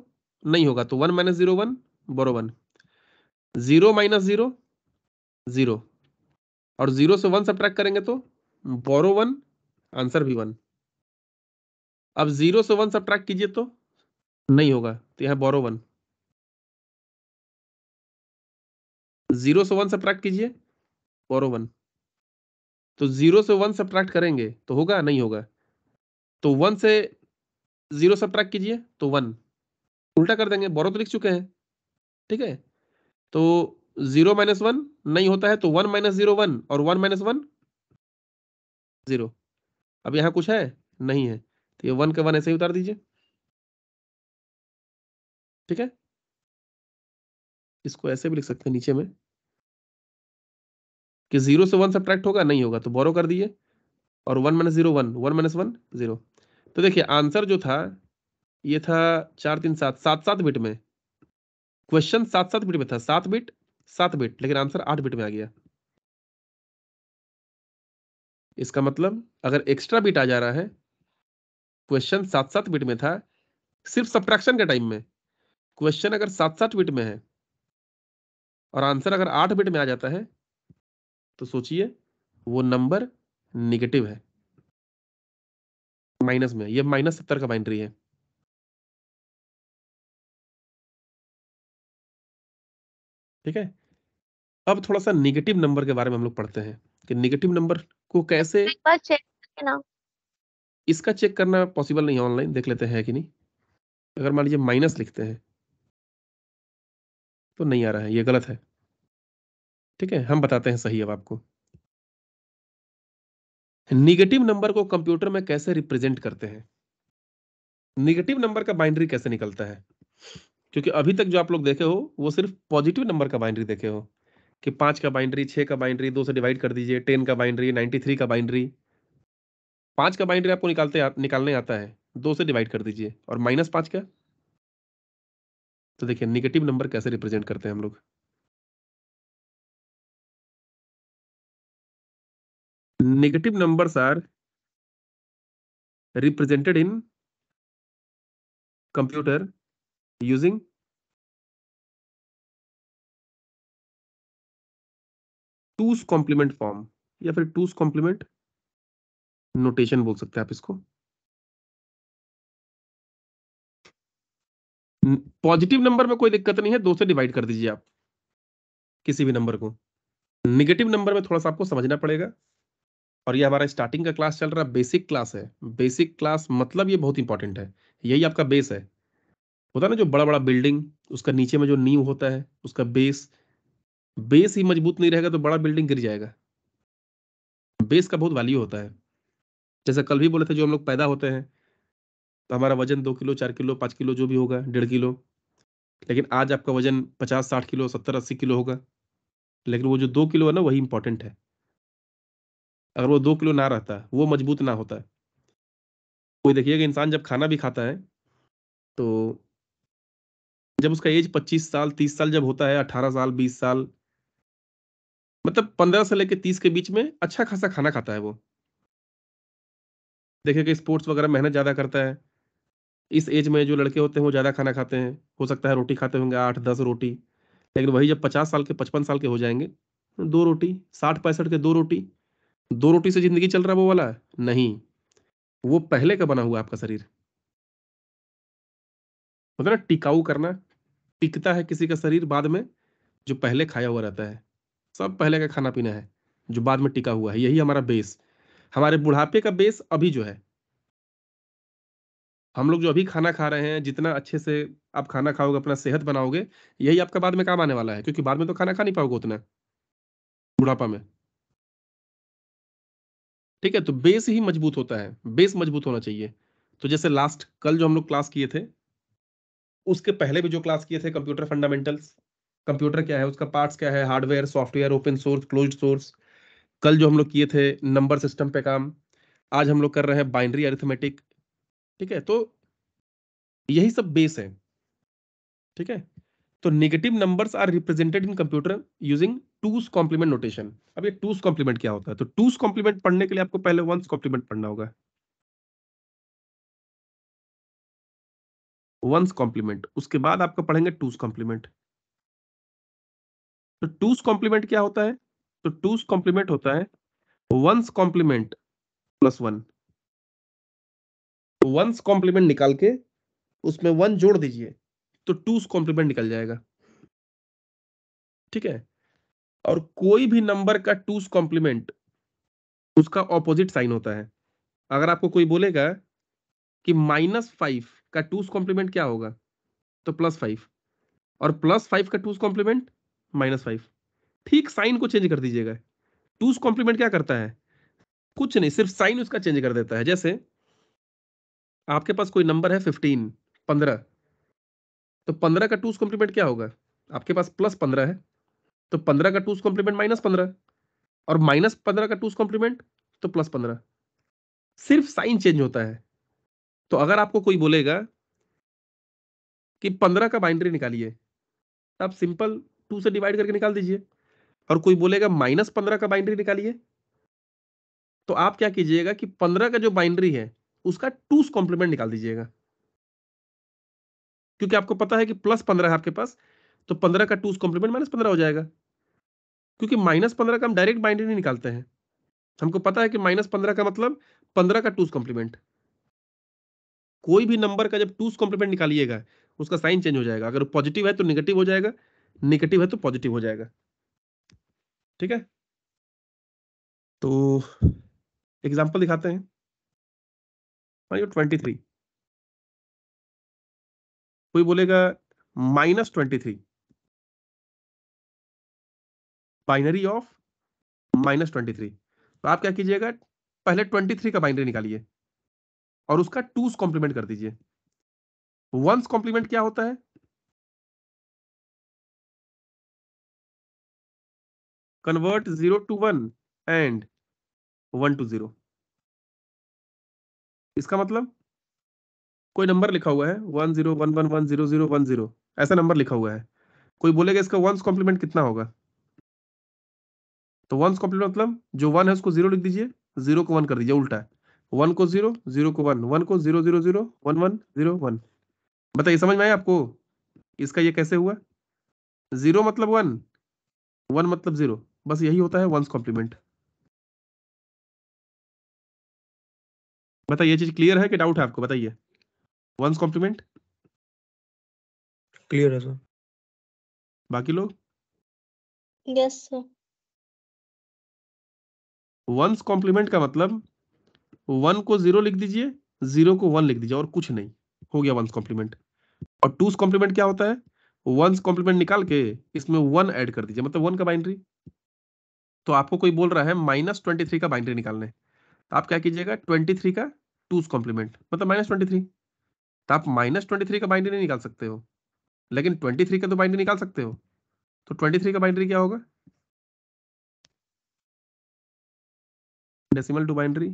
नहीं होगा तो one minus zero one borrow one zero minus zero zero और जीरो से वन सब करेंगे तो बोरो वन आंसर भी वन अब जीरो से वन सब कीजिए तो नहीं होगा तो यहाँ बोरो वन जीरो से वन सब कीजिए बोरो वन तो जीरो से वन सब्ट्रैक्ट करेंगे तो होगा नहीं होगा तो वन से जीरो सब्ट्रैक्ट कीजिए तो वन उल्टा कर देंगे बोरो तो लिख चुके हैं ठीक है तो जीरो माइनस वन नहीं होता है तो वन माइनस जीरो वन और वन माइनस वन जीरो अब यहां कुछ है नहीं है तो ये वन का वन ऐसे ही उतार दीजिए ठीक है इसको ऐसे भी लिख सकते हैं नीचे में कि जीरो से वन सब्ट्रैक्ट होगा नहीं होगा तो बोरो कर दिए और one minus zero one one minus one zero तो देखिए आंसर जो था ये था चार तीन सात सात सात बिट में क्वेश्चन सात सात बिट में था सात बिट सात बिट लेकिन आंसर आठ बिट में आ गया इसका मतलब अगर एक्स्ट्रा बिट आ जा रहा है क्वेश्चन सात सात बिट में था सिर्फ सब्ट्रैक्शन के टाइम में क्वेश्चन अगर सात सात बिट में है और आंसर अगर आठ बिट में आ जाता है तो सोचिए वो नंबर निगेटिव है माइनस में ये माइनस सत्तर का बाइंड्री है ठीक है अब थोड़ा सा निगेटिव नंबर के बारे में हम लोग पढ़ते हैं कि निगेटिव नंबर को कैसे चेक इसका चेक करना पॉसिबल नहीं है ऑनलाइन देख लेते हैं कि नहीं अगर मान लीजिए माइनस लिखते हैं तो नहीं आ रहा है ये गलत है ठीक है हम बताते हैं सही अब आपको निगेटिव नंबर को कंप्यूटर में कैसे रिप्रेजेंट करते हैं निगेटिव नंबर का बाइंड्री कैसे निकलता है क्योंकि अभी तक जो आप लोग देखे हो वो सिर्फ पॉजिटिव नंबर का बाइंड्री देखे हो कि पांच का बाइंड्री छह का बाइंड्री दो से डिवाइड कर दीजिए टेन का बाइंड्री नाइन्टी थ्री का बाइंड्री पांच का बाइंड्री आपको निकालते निकालने आता है दो से डिवाइड कर दीजिए और माइनस पांच का तो देखिए निगेटिव नंबर कैसे रिप्रेजेंट करते हैं हम लोग negative numbers are represented in computer using two's complement form या फिर टूस कॉम्प्लीमेंट नोटेशन बोल सकते हैं आप इसको पॉजिटिव नंबर में कोई दिक्कत नहीं है दो से डिवाइड कर दीजिए आप किसी भी नंबर को निगेटिव नंबर में थोड़ा सा आपको समझना पड़ेगा और ये हमारा स्टार्टिंग का क्लास चल रहा है बेसिक क्लास है बेसिक क्लास मतलब ये बहुत इंपॉर्टेंट है यही आपका बेस है होता है ना जो बड़ा बड़ा बिल्डिंग उसका नीचे में जो नींव होता है उसका बेस बेस ही मजबूत नहीं रहेगा तो बड़ा बिल्डिंग गिर जाएगा बेस का बहुत वैल्यू होता है जैसे कल भी बोले थे जो हम लोग पैदा होते हैं तो हमारा वजन दो किलो चार किलो पाँच किलो जो भी होगा डेढ़ किलो लेकिन आज आपका वजन पचास साठ किलो सत्तर अस्सी किलो होगा लेकिन वो जो दो किलो है ना वही इंपॉर्टेंट है अगर वो दो किलो ना रहता वो मजबूत ना होता है कोई देखिएगा इंसान जब खाना भी खाता है तो जब उसका एज पच्चीस साल तीस साल जब होता है अठारह साल बीस साल मतलब पंद्रह से लेकर तीस के बीच में अच्छा खासा खाना खाता है वो देखिए कि स्पोर्ट्स वगैरह मेहनत ज़्यादा करता है इस एज में जो लड़के होते हैं वो ज़्यादा खाना खाते हैं हो सकता है रोटी खाते होंगे आठ दस रोटी लेकिन वही जब पचास साल के पचपन साल के हो जाएंगे तो दो रोटी साठ पैंसठ के दो रोटी दो रोटी से जिंदगी चल रहा है वो वाला नहीं वो पहले का बना हुआ आपका शरीर मतलब ना टिकाऊ करना टिकता है किसी का शरीर बाद में जो पहले खाया हुआ रहता है सब पहले का खाना पीना है जो बाद में टिका हुआ है यही हमारा बेस हमारे बुढ़ापे का बेस अभी जो है हम लोग जो अभी खाना खा रहे हैं जितना अच्छे से आप खाना खाओगे अपना सेहत बनाओगे यही आपका बाद में काम आने वाला है क्योंकि बाद में तो खाना खा नहीं पाओगे उतना बुढ़ापा में ठीक है तो बेस ही मजबूत होता है बेस मजबूत होना चाहिए तो जैसे लास्ट कल जो हम लोग क्लास किए थे उसके पहले भी जो क्लास किए थे कंप्यूटर फंडामेंटल्स कंप्यूटर क्या है उसका पार्ट्स क्या है hardware software open source close source कल जो हम लोग किए थे नंबर सिस्टम पे काम आज हम लोग कर रहे हैं बाइंड्री अरिथमेटिक ठीक है तो यही सब बेस है ठीक है तो negative numbers are represented in computer using two's complement notation अब ये टूस कॉम्प्लीमेंट क्या होता है तो टूस कॉम्प्लीमेंट पढ़ने के लिए आपको पहले वंस कॉम्प्लीमेंट पढ़ना होगा वंस कॉम्प्लीमेंट उसके बाद आपको पढ़ेंगे टूस कॉम्प्लीमेंट तो टूस कॉम्प्लीमेंट क्या होता है तो टूस कॉम्प्लीमेंट होता है one's complement plus one one's complement निकाल के उसमें वन जोड़ दीजिए तो टू कॉम्प्लीमेंट निकल जाएगा ठीक है और कोई भी नंबर का टू कॉम्प्लीमेंट उसका ऑपोजिट साइन होता है अगर आपको कोई बोलेगा कि माइनस फाइव का टूस कॉम्प्लीमेंट क्या होगा तो प्लस फाइव और प्लस फाइव का टूस कॉम्प्लीमेंट माइनस फाइव ठीक साइन को चेंज कर दीजिएगा टूज कॉम्प्लीमेंट क्या करता है कुछ नहीं सिर्फ साइन उसका चेंज कर देता है जैसे आपके पास कोई नंबर है फिफ्टीन पंद्रह तो पंद्रह का टूज कॉम्प्लीमेंट क्या होगा आपके पास प्लस पंद्रह है तो पंद्रह का टूज कॉम्प्लीमेंट माइनस पंद्रह और माइनस पंद्रह का टूज कॉम्प्लीमेंट तो प्लस पंद्रह सिर्फ साइन चेंज होता है तो अगर आपको कोई बोलेगा कि पंद्रह का बाइंड्री निकालिए तो आप सिंपल टू से डिवाइड करके निकाल दीजिए और कोई बोलेगा माइनस पंद्रह का बाइंड्री निकालिए तो आप क्या कीजिएगा कि पंद्रह का जो बाइंड्री है उसका टूस कॉम्प्लीमेंट निकाल दीजिएगा क्योंकि आपको पता है कि प्लस पंद्रह है आपके पास तो पंद्रह का टू कॉम्प्लीमेंट माइनस पंद्रह हो जाएगा क्योंकि माइनस पंद्रह का हम डायरेक्ट बाइंडेड नहीं निकालते हैं हमको पता है कि माइनस पंद्रह का मतलब पंद्रह का टूज कॉम्प्लीमेंट कोई भी नंबर का जब टूज कॉम्प्लीमेंट निकालिएगा उसका साइन चेंज हो जाएगा अगर पॉजिटिव है तो निगेटिव हो जाएगा निगेटिव है तो पॉजिटिव हो जाएगा ठीक है तो एग्जाम्पल दिखाते हैं ट्वेंटी थ्री कोई बोलेगा minus twenty three binary of minus twenty three तो आप क्या कीजिएगा पहले ट्वेंटी थ्री का बाइनरी निकालिए और उसका टूस कॉम्प्लीमेंट कर दीजिए वंस कॉम्प्लीमेंट क्या होता है convert zero to one and one to zero इसका मतलब कोई नंबर लिखा हुआ है one zero one one one zero zero one zero ऐसा नंबर लिखा हुआ है कोई बोलेगा इसका वंस कॉम्प्लीमेंट कितना होगा तो वंस कॉम्प्लीमेंट मतलब जो वन है उसको जीरो लिख दीजिए जीरो को वन कर दीजिए उल्टा वन को जीरो जीरो को वन वन को zero zero zero one one zero one बताइए समझ में आया आपको इसका ये कैसे हुआ जीरो मतलब वन वन मतलब जीरो बस यही होता है वंस कॉम्प्लीमेंट बताइए ये चीज क्लियर है कि डाउट है आपको बताइए वंस कॉम्प्लीमेंट क्लियर है सर बाकी लोग यस सर वंस कॉम्प्लीमेंट का मतलब वन को जीरो लिख दीजिए जीरो को वन लिख दीजिए और कुछ नहीं हो गया वंस कॉम्प्लीमेंट और टूस कॉम्प्लीमेंट क्या होता है वंस कॉम्प्लीमेंट निकाल के इसमें वन ऐड कर दीजिए मतलब वन का बाइंड्री तो आपको कोई बोल रहा है माइनस ट्वेंटी थ्री का बाइंड्री निकालने तो आप क्या कीजिएगा ट्वेंटी थ्री का टूस कॉम्प्लीमेंट मतलब माइनस ट्वेंटी थ्री तो आप माइनस ट्वेंटी थ्री का बाइंड्री नहीं निकाल सकते हो लेकिन ट्वेंटी थ्री का तो बाइंड्री निकाल सकते हो तो ट्वेंटी थ्री का बाइंड्री क्या होगा decimal to binary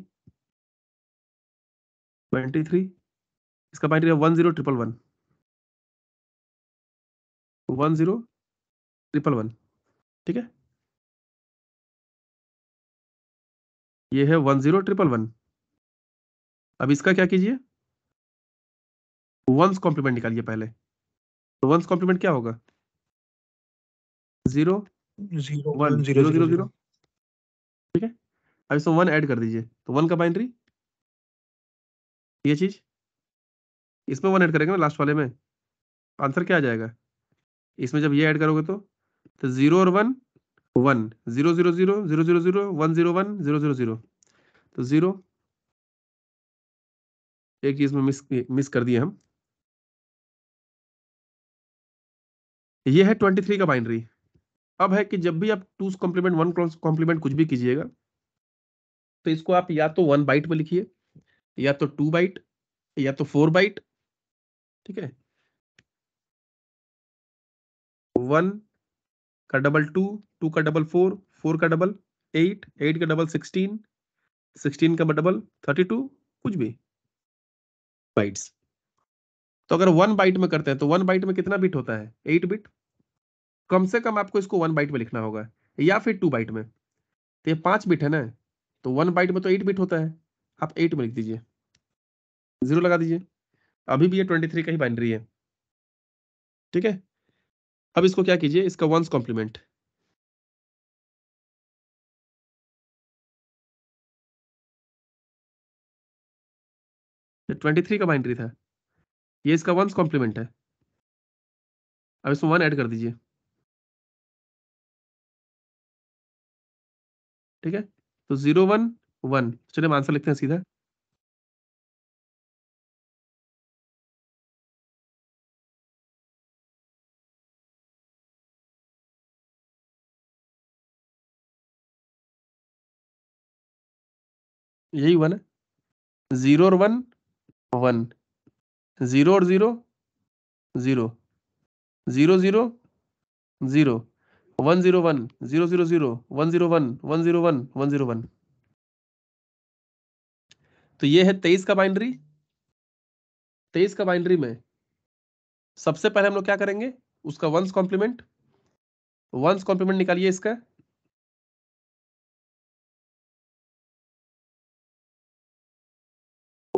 twenty three इसका बाइंड्री है one zero triple one one zero triple one ठीक है ये है वन जीरो ट्रिपल वन अब इसका क्या कीजिए वंस कॉम्प्लीमेंट निकालिए पहले तो वंस कॉम्प्लीमेंट क्या होगा जीरो जीरो जीरो जीरो ठीक है अब इसमें वन ऐड कर दीजिए तो वन का बाइनरी ये चीज इसमें वन ऐड करेंगे ना लास्ट वाले में आंसर क्या आ जाएगा इसमें जब ये ऐड करोगे तो तो जीरो और one one zero zero zero zero zero zero one zero one zero zero zero तो जीरो एक चीज में मिस मिस कर दिए हम ये है ट्वेंटी थ्री का बाइनरी अब है कि जब भी आप टू कॉम्प्लीमेंट वन कॉम्प्लीमेंट कुछ भी कीजिएगा तो इसको आप या तो वन बाइट में लिखिए या तो टू बाइट या तो फोर बाइट ठीक है वन का डबल टू टू का डबल फोर फोर का डबल एट एट का डबल सिक्सटीन सिक्सटीन का डबल थर्टी टू कुछ भी बाइट्स तो अगर वन बाइट में करते हैं तो वन बाइट में कितना बिट होता है एट बिट कम से कम आपको इसको वन बाइट में लिखना होगा या फिर टू बाइट में तो ये पांच बिट है ना तो वन बाइट में तो एट बिट होता है आप एट में लिख दीजिए जीरो लगा दीजिए अभी भी ये ट्वेंटी थ्री का ही बाइंड्री है ठीक है अब इसको क्या कीजिए इसका वंस कॉम्प्लीमेंट ट्वेंटी थ्री का बाइंड्री था ये इसका वंस कॉम्प्लीमेंट है अब इसमें वन ऐड कर दीजिए ठीक है तो जीरो वन वन चलिए हम आंसर लिखते हैं सीधा यही वन है जीरो और वन वन जीरो और zero zero zero zero zero one zero one zero zero zero one zero one one zero one one zero one तो ये है तेईस का बाइंड्री तेईस का बाइंड्री में सबसे पहले हम लोग क्या करेंगे उसका वंस कॉम्प्लीमेंट वंस कॉम्प्लीमेंट निकालिए इसका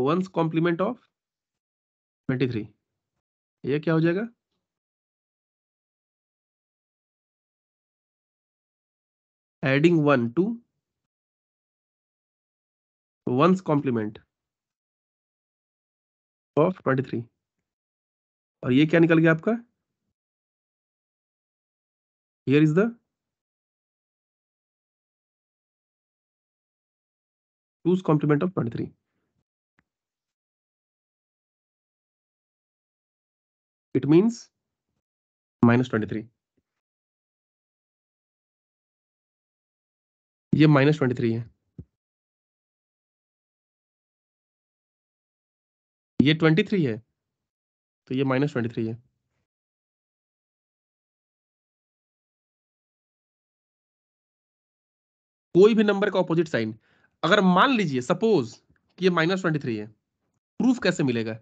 one's complement of twenty three ये क्या हो जाएगा adding two to complement complement of 23 और ये क्या निकल गया आपका here is the two's complement of 23 it minus minus 23 ये माइनस ट्वेंटी थ्री है ये ट्वेंटी थ्री है तो ये माइनस ट्वेंटी थ्री है कोई भी नंबर का ऑपोजिट साइन अगर मान लीजिए सपोज कि ये माइनस ट्वेंटी थ्री है प्रूफ कैसे मिलेगा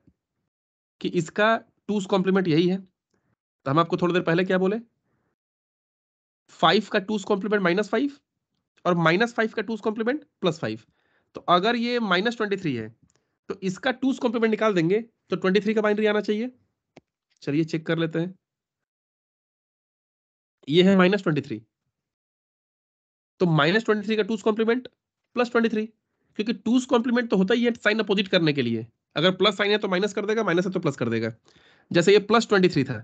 कि इसका टूस कॉम्प्लीमेंट यही है तो हम आपको थोड़ी देर पहले क्या बोले फाइव का टूस कॉम्प्लीमेंट माइनस फाइव और माइनस फाइव का टूज कॉम्प्लीमेंट प्लस फाइव तो अगर ये माइनस ट्वेंटी थ्री है तो इसका टूज कॉम्प्लीमेंट निकाल देंगे तो ट्वेंटी थ्री का बाइनरी आना चाहिए चलिए चेक कर लेते हैं ये है माइनस ट्वेंटी थ्री तो माइनस ट्वेंटी थ्री का two's complement plus twenty three क्योंकि टूज कॉम्प्लीमेंट तो होता ही है साइन अपोजिट करने के लिए अगर प्लस साइन है तो माइनस कर देगा माइनस है तो प्लस कर देगा जैसे ये प्लस ट्वेंटी थ्री था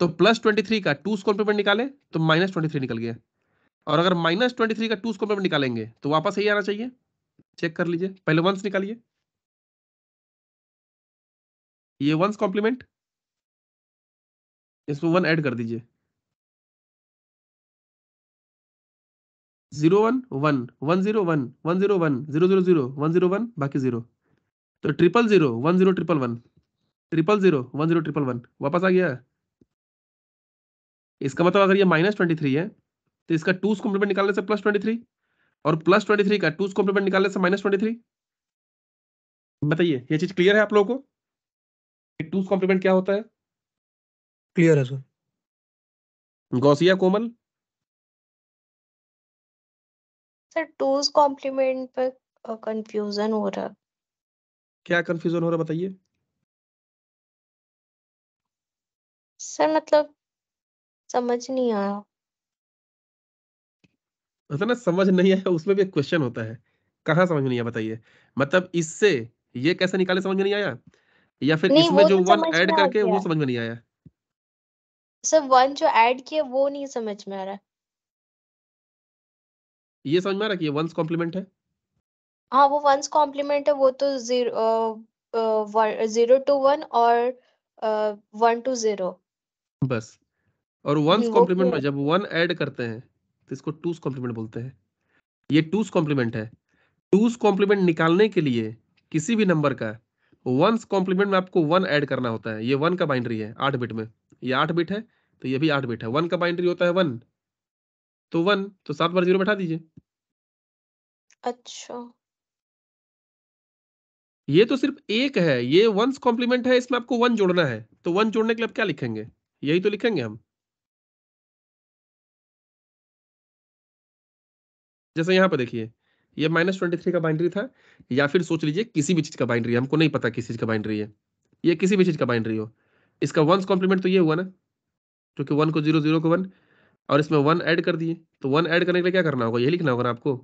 तो प्लस ट्वेंटी थ्री का टूज कॉम्प्लीमेंट निकाले तो माइनस ट्वेंटी थ्री निकल गया और अगर माइनस ट्वेंटी थ्री का टू स्कोर में निकालेंगे तो वापस यही आना चाहिए चेक कर लीजिए पहले वंस निकालिए ये वंस कॉम्प्लीमेंट इसमें वन ऐड कर दीजिए zero one one one zero one one zero one zero zero zero one zero one बाकी जीरो तो triple zero one zero triple one triple zero one zero triple one वापस आ गया इसका मतलब अगर ये माइनस ट्वेंटी थ्री है तो इसका टूस कॉम्प्लीमेंट निकालने से प्लस ट्वेंटी थ्री और प्लस ट्वेंटी थ्री का टूस कॉम्प्लीमेंट निकालने से माइनस ट्वेंटी थ्री बताइए ये चीज क्लियर है आप लोगों को टूस कॉम्प्लीमेंट क्या होता है क्लियर है sir Gausiya Komal sir two's complement पर कंफ्यूजन हो रहा क्या कंफ्यूजन हो रहा बताइए सर मतलब समझ नहीं आया होता मतलब ना समझ नहीं आया उसमें भी एक क्वेश्चन होता है कहाँ समझ में नहीं आया बताइए मतलब इससे ये कैसे निकाले समझ में नहीं आया या फिर इसमें जो वन समझ ऐड करके वो समझ में नहीं आया सर वन जो ऐड किया वो नहीं समझ में आ रहा ये समझ में आ रहा कि ये वंस कॉम्प्लीमेंट है हाँ वो वंस कॉम्प्लीमेंट है वो तो जीरो जीरो टू वन और वन टू जीरो बस और वंस कॉम्प्लीमेंट में जब वन ऐड करते हैं तो इसको टूस कॉम्प्लीमेंट बोलते हैं ये टूस कॉम्प्लीमेंट है टूस कॉम्प्लीमेंट निकालने के लिए किसी भी नंबर का वंस कॉम्प्लीमेंट में आपको वन ऐड करना होता है ये वन का बाइंड्री है आठ बिट में ये आठ बिट है तो ये भी आठ बिट है वन का बाइंड्री होता है वन तो वन तो सात बार जीरो बैठा दीजिए अच्छा ये तो सिर्फ एक है ये वंस कॉम्प्लीमेंट है इसमें आपको वन जोड़ना है तो वन जोड़ने के लिए आप क्या लिखेंगे यही तो लिखेंगे हम जैसे यहाँ पर देखिए ये माइनस ट्वेंटी थ्री का बाइंड्री था या फिर सोच लीजिए किसी भी चीज़ का बाइंड्री हमको नहीं पता किस चीज़ का बाइंड्री है ये किसी भी चीज़ का बाइंड्री हो इसका वन कॉम्प्लीमेंट तो ये हुआ ना क्योंकि वन को जीरो जीरो को वन और इसमें वन ऐड कर दिए तो वन ऐड करने के लिए क्या करना होगा ये लिखना होगा ना आपको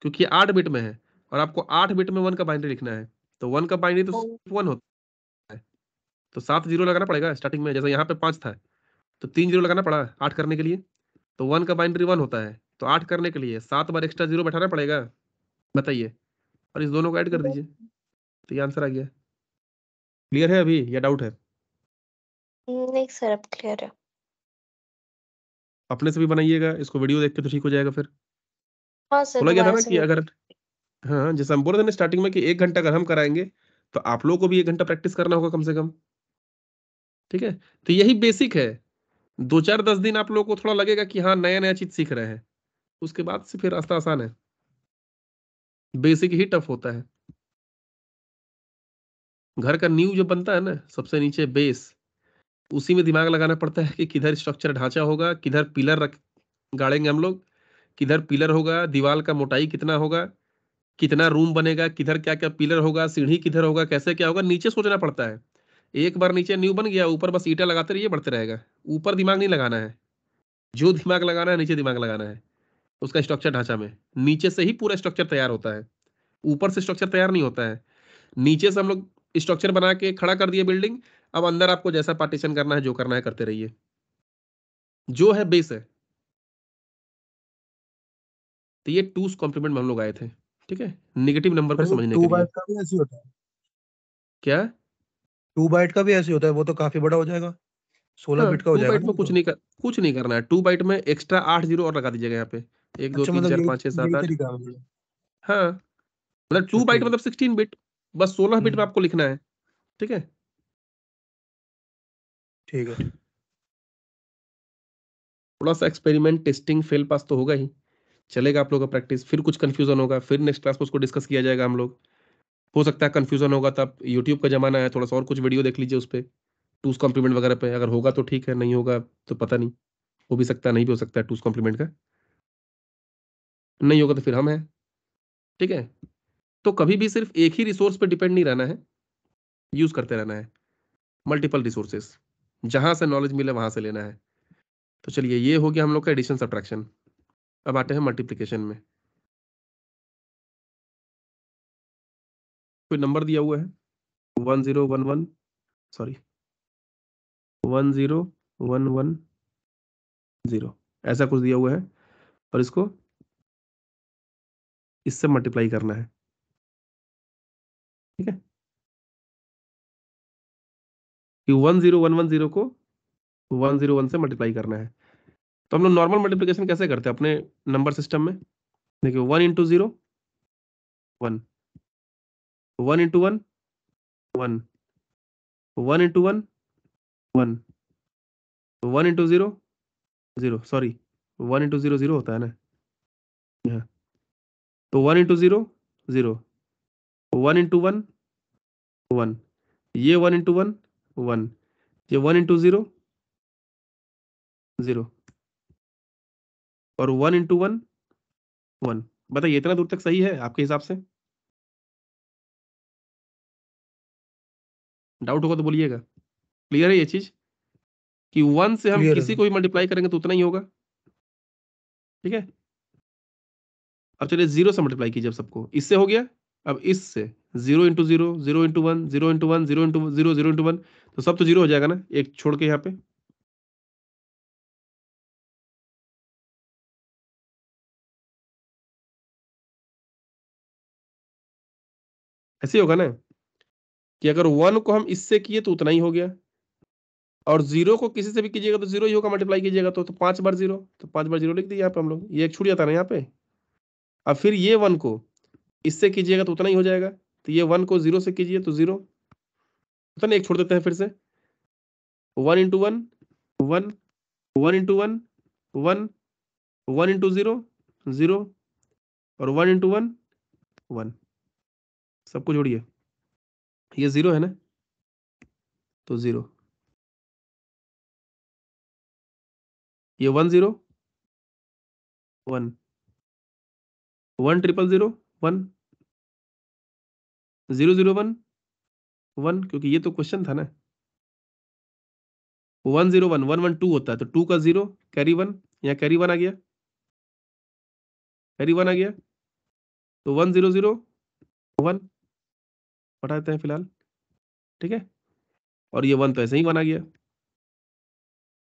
क्योंकि आठ बिट में है और आपको आठ बिट में वन का बाइंड्री लिखना है तो वन का बाइंड्री तो वन oh. होता है तो सात जीरो लगाना पड़ेगा स्टार्टिंग में जैसे यहाँ पे पाँच था तो तीन जीरो लगाना पड़ा आठ करने के लिए तो वन का बाइंड्री वन होता है तो आठ करने के लिए सात बार एक्स्ट्रा जीरो बैठाना पड़ेगा बताइए और इस दोनों को ऐड कर दीजिए तो ये आंसर आ गया क्लियर है अभी या डाउट है नहीं सर अब क्लियर है अपने से भी बनाइएगा इसको वीडियो देख के तो ठीक हो जाएगा फिर हाँ सर बोला गया था ना कि अगर हाँ जैसे हम बोल रहे थे स्टार्टिंग में कि एक घंटा अगर हम कराएंगे तो आप लोगों को भी एक घंटा प्रैक्टिस करना होगा कम से कम ठीक है तो यही बेसिक है दो चार दस दिन आप लोगों को थोड़ा लगेगा कि हाँ नया नया चीज सीख रहे हैं उसके बाद से फिर रास्ता आसान है बेसिक ही टफ होता है घर का न्यू जो बनता है ना सबसे नीचे बेस उसी में दिमाग लगाना पड़ता है कि किधर स्ट्रक्चर ढांचा होगा किधर पिलर रख गाड़ेंगे हम लोग किधर पिलर होगा दीवार का मोटाई कितना होगा कितना रूम बनेगा किधर क्या क्या पिलर होगा सीढ़ी किधर होगा कैसे क्या होगा नीचे सोचना पड़ता है एक बार नीचे न्यू बन गया ऊपर बस ईटा लगाते रहिए बढ़ते रहेगा ऊपर दिमाग नहीं लगाना है जो दिमाग लगाना है नीचे दिमाग लगाना है उसका स्ट्रक्चर ढांचा में नीचे से ही पूरा स्ट्रक्चर तैयार होता है ऊपर से स्ट्रक्चर तैयार नहीं होता है नीचे से हम लोग स्ट्रक्चर बना के खड़ा कर दिए बिल्डिंग अब अंदर आपको जैसा पार्टीशन करना है जो करना है करते रहिए जो है बेस है तो ये टूस कॉम्प्लीमेंट में हम लोग आए थे ठीक है निगेटिव नंबर को तो समझने के लिए का भी ऐसे होता है क्या टू बाइट का भी ऐसे होता है वो तो काफी बड़ा हो जाएगा सोलह बिट हाँ, का हो जाएगा में कुछ तो। नहीं कर कुछ नहीं करना है टू बाइट में एक्स्ट्रा आठ जीरो और लगा दीजिएगा यहाँ पे एक दो अच्छा, तीन मतलब चार पाँच छह सात आठ मतलब। हाँ मतलब टू बाइट अच्छा, मतलब सिक्सटीन बिट बस सोलह बिट में हम्म। आपको लिखना है ठीक है ठीक है थोड़ा सा एक्सपेरिमेंट टेस्टिंग फेल पास तो होगा ही चलेगा आप लोग का प्रैक्टिस फिर कुछ कन्फ्यूजन होगा फिर नेक्स्ट क्लास में उसको डिस्कस किया जाएगा हम लोग हो सकता है कन्फ्यूजन होगा तब यूट्यूब का जमाना है थोड़ा सा और कुछ वीडियो देख लीजिए उस पर टूस कॉम्प्लीमेंट वगैरह पे अगर होगा तो ठीक है नहीं होगा तो पता नहीं हो भी सकता नहीं भी हो सकता है टूस कॉम्प्लीमेंट का नहीं होगा तो फिर हम हैं ठीक है तो कभी भी सिर्फ एक ही रिसोर्स पर डिपेंड नहीं रहना है यूज करते रहना है मल्टीपल रिसोर्सेस जहां से नॉलेज मिले वहां से लेना है तो चलिए ये हो गया हम लोग का एडिशन सब्ट्रैक्शन अब आते हैं मल्टीप्लीकेशन में कोई नंबर दिया हुआ है one zero one one sorry one zero one one zero ऐसा कुछ दिया हुआ है और इसको इससे मल्टीप्लाई करना है ठीक है कि one zero one one zero को वन जीरो वन से मल्टीप्लाई करना है तो हम लोग नॉर्मल मल्टीप्लिकेशन कैसे करते हैं अपने नंबर सिस्टम में देखिए one into zero one one into one one one into one one one into zero zero sorry one into zero zero होता है ना यहाँ तो one into zero zero one into one one ये वन इंटू वन वन ये वन इंटू जीरो जीरो और वन इंटू वन वन बताइए इतना दूर तक सही है आपके हिसाब से डाउट होगा तो बोलिएगा क्लियर है ये चीज कि वन से हम किसी को भी मल्टीप्लाई करेंगे तो उतना ही होगा ठीक है अब चलिए जीरो से मल्टीप्लाई कीजिए सबको इससे हो गया अब इससे zero into zero zero into one zero into one zero into zero zero into one तो सब तो जीरो हो जाएगा ना एक छोड़ के यहाँ पे ऐसे होगा ना कि अगर वन को हम इससे किए तो उतना ही हो गया और जीरो को किसी से भी कीजिएगा तो जीरो ही होगा मल्टीप्लाई कीजिएगा तो, तो पांच बार जीरो तो पांच बार जीरो लिख दिया यहाँ पे हम लोग ये एक छूट जाता ना यहाँ पे अब फिर ये वन को इससे कीजिएगा तो उतना ही हो जाएगा तो ये वन को जीरो से कीजिए तो जीरो उतना तो एक छोड़ देते हैं फिर से one into one one one into one one one into zero zero और वन इंटू वन वन सबको जोड़िए ये जीरो है ना तो जीरो ये one zero one one triple zero one zero zero one one क्योंकि ये तो क्वेश्चन था ना one zero one one one two होता है तो टू का जीरो कैरी वन या कैरी वन आ गया कैरी वन आ गया तो वन जीरो जीरो वन पटा देते हैं फिलहाल ठीक है और ये वन तो ऐसे ही वन आ गया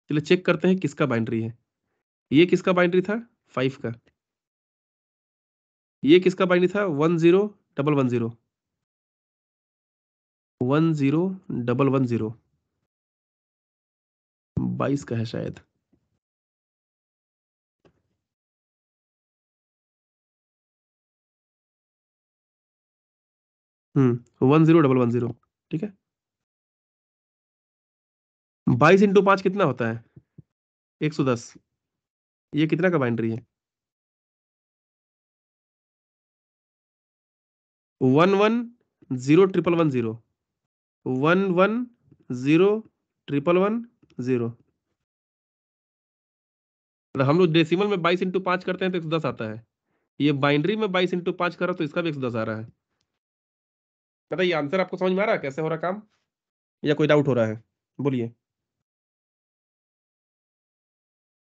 चलिए चेक करते हैं किसका बाइंड्री है ये किसका बाइंड्री था फाइव का ये किसका बाइनरी था one zero double one zero one zero double one zero बाईस का है शायद हम्म one zero double one zero ठीक है बाईस इंटू पांच कितना होता है एक सौ दस ये कितना का बाइंड्री है one one zero triple one zero one one zero triple one zero हम लोग डेसिमल में बाईस इंटू पांच करते हैं तो एक सौ दस आता है ये बाइंड्री में बाईस इंटू पांच करो तो इसका भी एक सौ दस आ रहा है दादा ये आंसर आपको समझ में आ रहा है कैसे हो रहा काम या कोई डाउट हो रहा है बोलिए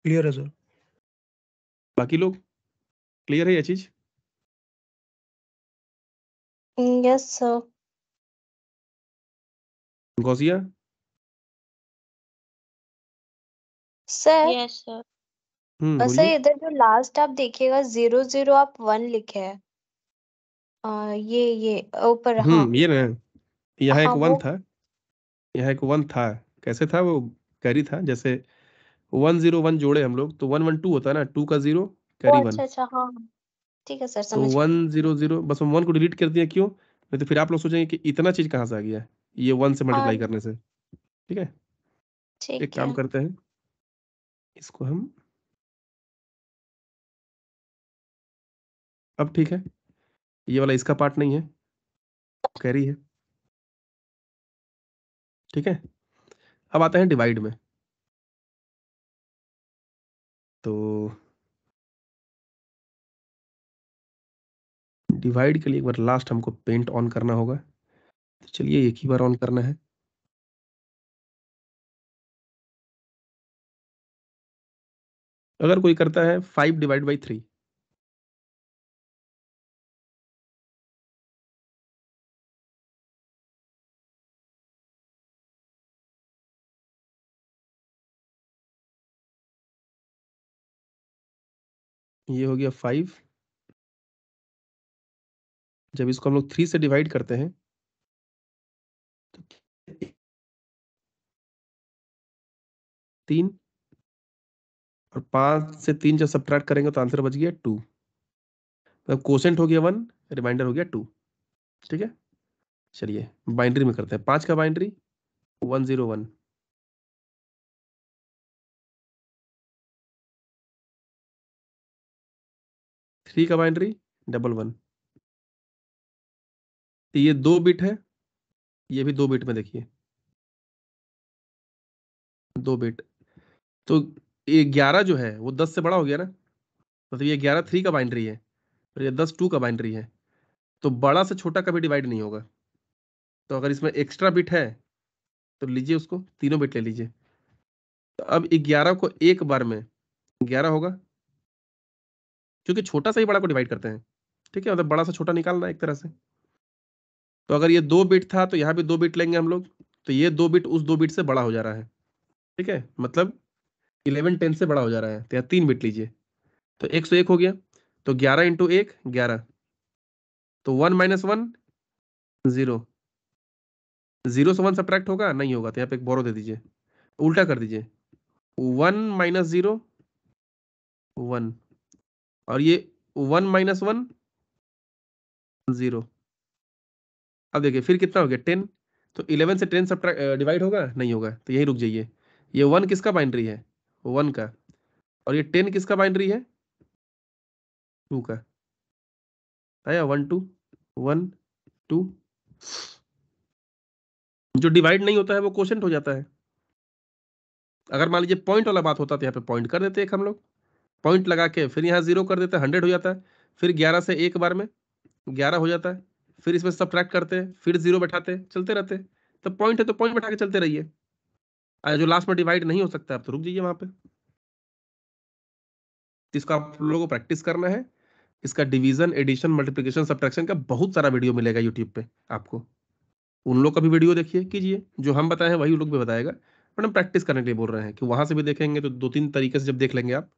क्लियर है सर बाकी लोग क्लियर है यह चीज़ Yes, mm, sir. Gosia? Sir? Yes, sir. Hmm hmm, sir uh, इधर जो लास्ट आप देखिएगा जीरो जीरो आप वन लिखे है अ, uh, ये ये ऊपर हाँ हम्म ये ना यह हाँ, एक वन था यह एक वन था कैसे था वो कैरी था जैसे वन जीरो वन जोड़े हम लोग तो वन वन टू होता है ना टू का जीरो ओ कैरी वन अच्छा अच्छा हाँ ठीक है सर तो वन जीरो जीरो बस हम वन को डिलीट कर दिया क्यों नहीं तो फिर आप लोग सोचेंगे कि इतना चीज कहाँ से आ गया ये वन से मल्टीप्लाई करने से ठीक है ठीक एक है। काम करते हैं इसको हम अब ठीक है ये वाला इसका पार्ट नहीं है कैरी है ठीक है अब आते हैं डिवाइड में तो डिवाइड के लिए एक बार लास्ट हमको पेंट ऑन करना होगा तो चलिए एक ही बार ऑन करना है अगर कोई करता है फाइव डिवाइड बाई थ्री ये हो गया फाइव जब इसको हम लोग थ्री से डिवाइड करते हैं तो तीन और पांच से तीन जब सब करेंगे तो आंसर बच गया टू मतलब क्वेश्चन हो गया वन रिमाइंडर हो गया टू ठीक है चलिए बाइंड्री में करते हैं पांच का binary one zero one three का बाइंड्री डबल वन तो ये दो बिट है ये भी दो बिट में देखिए दो बिट तो ये ग्यारह जो है वो दस से बड़ा हो गया ना मतलब ये ग्यारह थ्री का बाइंड्री है और ये दस टू का बाइंड्री है तो बड़ा से छोटा कभी डिवाइड नहीं होगा तो अगर इसमें एक्स्ट्रा बिट है तो लीजिए उसको तीनों बिट ले लीजिए तो अब ग्यारह को एक बार में ग्यारह होगा क्योंकि छोटा से ही बड़ा को डिवाइड करते हैं ठीक है मतलब बड़ा सा छोटा निकालना एक तरह से तो अगर ये दो बिट था तो यहाँ भी दो बिट लेंगे हम लोग तो ये दो बिट उस दो बिट से बड़ा हो जा रहा है ठीक है मतलब इलेवन टेन से बड़ा हो जा रहा है तो यहाँ तीन बिट लीजिए तो एक सौ एक हो गया तो ग्यारह इंटू एक ग्यारह तो one minus one zero zero से वन सब्ट्रैक्ट होगा नहीं होगा तो यहाँ पे एक बोरो दे दीजिए उल्टा कर दीजिए वन माइनस जीरो वन और ये वन माइनस वन जीरो अब देखिए फिर कितना हो गया टेन तो इलेवन से टेन सब डिवाइड होगा नहीं होगा तो यही रुक जाइए ये वन किसका बाइंड्री है वन का और ये टेन किसका बाइंड्री है टू का आया वन टू वन टू जो डिवाइड नहीं होता है वो क्वेश्चन हो जाता है अगर मान लीजिए पॉइंट वाला बात होता तो यहाँ पे पॉइंट कर देते एक हम लोग पॉइंट लगा के फिर यहाँ जीरो कर देते हंड्रेड हो जाता है फिर ग्यारह से एक बार में ग्यारह हो जाता है फिर इसमें सब करते फिर जीरो बैठाते चलते रहते तो पॉइंट है तो पॉइंट बैठा के चलते रहिए जो लास्ट में डिवाइड नहीं हो सकता आप तो रुक जाइए वहां पे इसका आप लोगों को प्रैक्टिस करना है इसका डिवीजन एडिशन मल्टीप्लिकेशन सब्ट्रैक्शन का बहुत सारा वीडियो मिलेगा यूट्यूब पे आपको उन लोग का भी वीडियो देखिए कीजिए जो हम बताए हैं वही लोग भी बताएगा बट हम प्रैक्टिस करने के लिए बोल रहे हैं कि वहां से भी देखेंगे तो दो तीन तरीके से जब देख लेंगे आप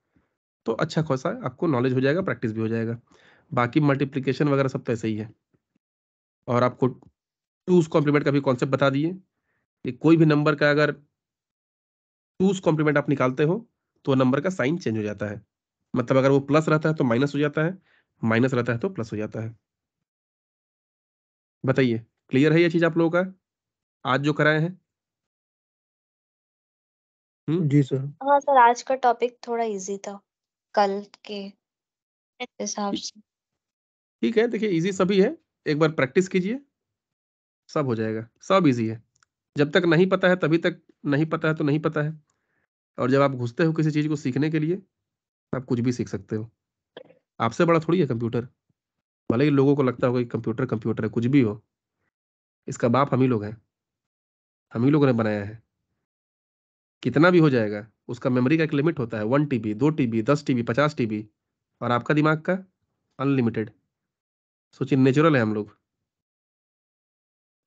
तो अच्छा खासा आपको नॉलेज हो जाएगा प्रैक्टिस भी हो जाएगा बाकी मल्टीप्लीकेशन वगैरह सब तो ऐसे ही है और आपको टूज कॉम्प्लीमेंट का भी कॉन्सेप्ट बता दिए कि कोई भी नंबर का अगर टूज कॉम्प्लीमेंट आप निकालते हो तो नंबर का साइन चेंज हो जाता है मतलब अगर वो प्लस रहता है तो माइनस हो जाता है माइनस रहता है तो प्लस हो जाता है बताइए क्लियर है ये चीज आप लोगों का आज जो कराए हैं हम्म? जी सर हाँ सर आज का टॉपिक थोड़ा इजी था कल के हिसाब से ठीक है देखिए इजी सभी है एक बार प्रैक्टिस कीजिए सब हो जाएगा सब इजी है जब तक नहीं पता है तभी तक नहीं पता है तो नहीं पता है और जब आप घुसते हो किसी चीज़ को सीखने के लिए आप कुछ भी सीख सकते हो आपसे बड़ा थोड़ी है कंप्यूटर भले ही लोगों को लगता होगा कि कंप्यूटर कंप्यूटर है कुछ भी हो इसका बाप हम ही लोग हैं हम ही लोगों ने बनाया है कितना भी हो जाएगा उसका मेमोरी का एक लिमिट होता है वन टी बी दो टी बी दस टी बी पचास टी बी और आपका दिमाग का अनलिमिटेड सोचिए नेचुरल है हम लोग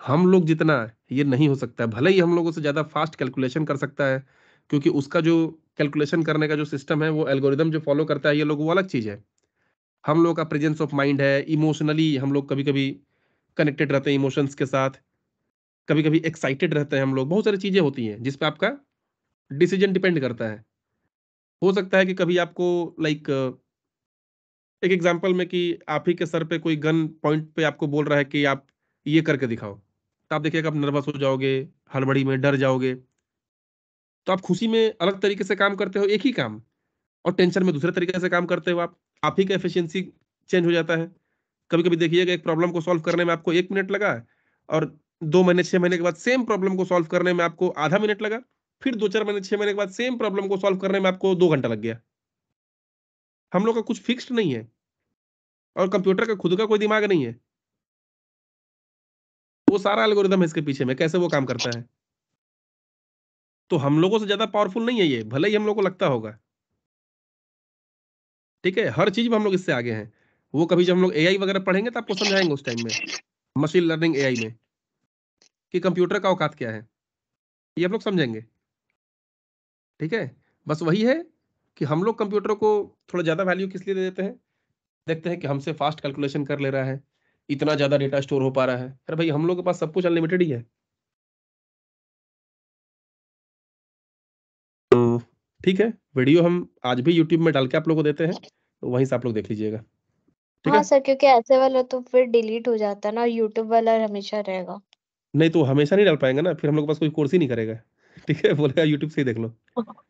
हम लोग जितना ये नहीं हो सकता है भले ही हम लोगों से ज़्यादा फास्ट कैलकुलेशन कर सकता है क्योंकि उसका जो कैलकुलेशन करने का जो सिस्टम है वो एल्गोरिदम जो फॉलो करता है ये लोग वो अलग चीज़ है हम लोग का प्रेजेंस ऑफ माइंड है इमोशनली हम लोग कभी कभी कनेक्टेड रहते हैं इमोशंस के साथ कभी कभी एक्साइटेड रहते हैं हम लोग बहुत सारी चीज़ें होती हैं जिसपे आपका डिसीजन डिपेंड करता है हो सकता है कि कभी आपको लाइक एक एग्जाम्पल में कि आप ही के सर पे कोई गन पॉइंट पे आपको बोल रहा है कि आप ये करके दिखाओ तो आप देखिएगा आप नर्वस हो जाओगे हड़बड़ी में डर जाओगे तो आप खुशी में अलग तरीके से काम करते हो एक ही काम और टेंशन में दूसरे तरीके से काम करते हो आप आप ही का एफिशिएंसी चेंज हो जाता है कभी कभी देखिएगा एक प्रॉब्लम को सॉल्व करने में आपको एक मिनट लगा और दो महीने छः महीने के बाद सेम प्रॉब्लम को सॉल्व करने में आपको आधा मिनट लगा फिर दो चार महीने छः महीने के बाद सेम प्रॉब्लम को सॉल्व करने में आपको दो घंटा लग गया हम लोग का कुछ फिक्स्ड नहीं है और कंप्यूटर का खुद का कोई दिमाग नहीं है वो सारा एल्गोरिदम है इसके पीछे में कैसे वो काम करता है तो हम लोगों से ज्यादा पावरफुल नहीं है ये भले ही हम लोग को लगता होगा ठीक है हर चीज में हम लोग इससे आगे हैं वो कभी जब हम लोग ए वगैरह पढ़ेंगे तो आपको समझाएंगे उस टाइम में मशीन लर्निंग ए में कि कंप्यूटर का औकात क्या है ये आप लोग समझेंगे ठीक है बस वही है कि हम लोग कंप्यूटर को थोड़ा ज़्यादा वैल्यू किस लिए दे देते हैं देखते हैं कि हमसे फास्ट कैलकुलेशन कर ले रहा है इतना ज़्यादा डेटा स्टोर हो पा रहा है अरे भाई हम लोग के पास सब कुछ अनलिमिटेड ही है तो ठीक है वीडियो हम आज भी यूट्यूब में डाल के आप लोग को देते हैं तो वहीं से आप लोग देख लीजिएगा हाँ सर क्योंकि ऐसे वाला तो फिर डिलीट हो जाता है ना यूट्यूब वाला हमेशा रहेगा नहीं तो हमेशा नहीं डाल पाएंगे ना फिर हम लोग के पास कोई कोर्स ही नहीं करेगा ठीक है बोलेगा यूट्यूब से ही देख लो (laughs)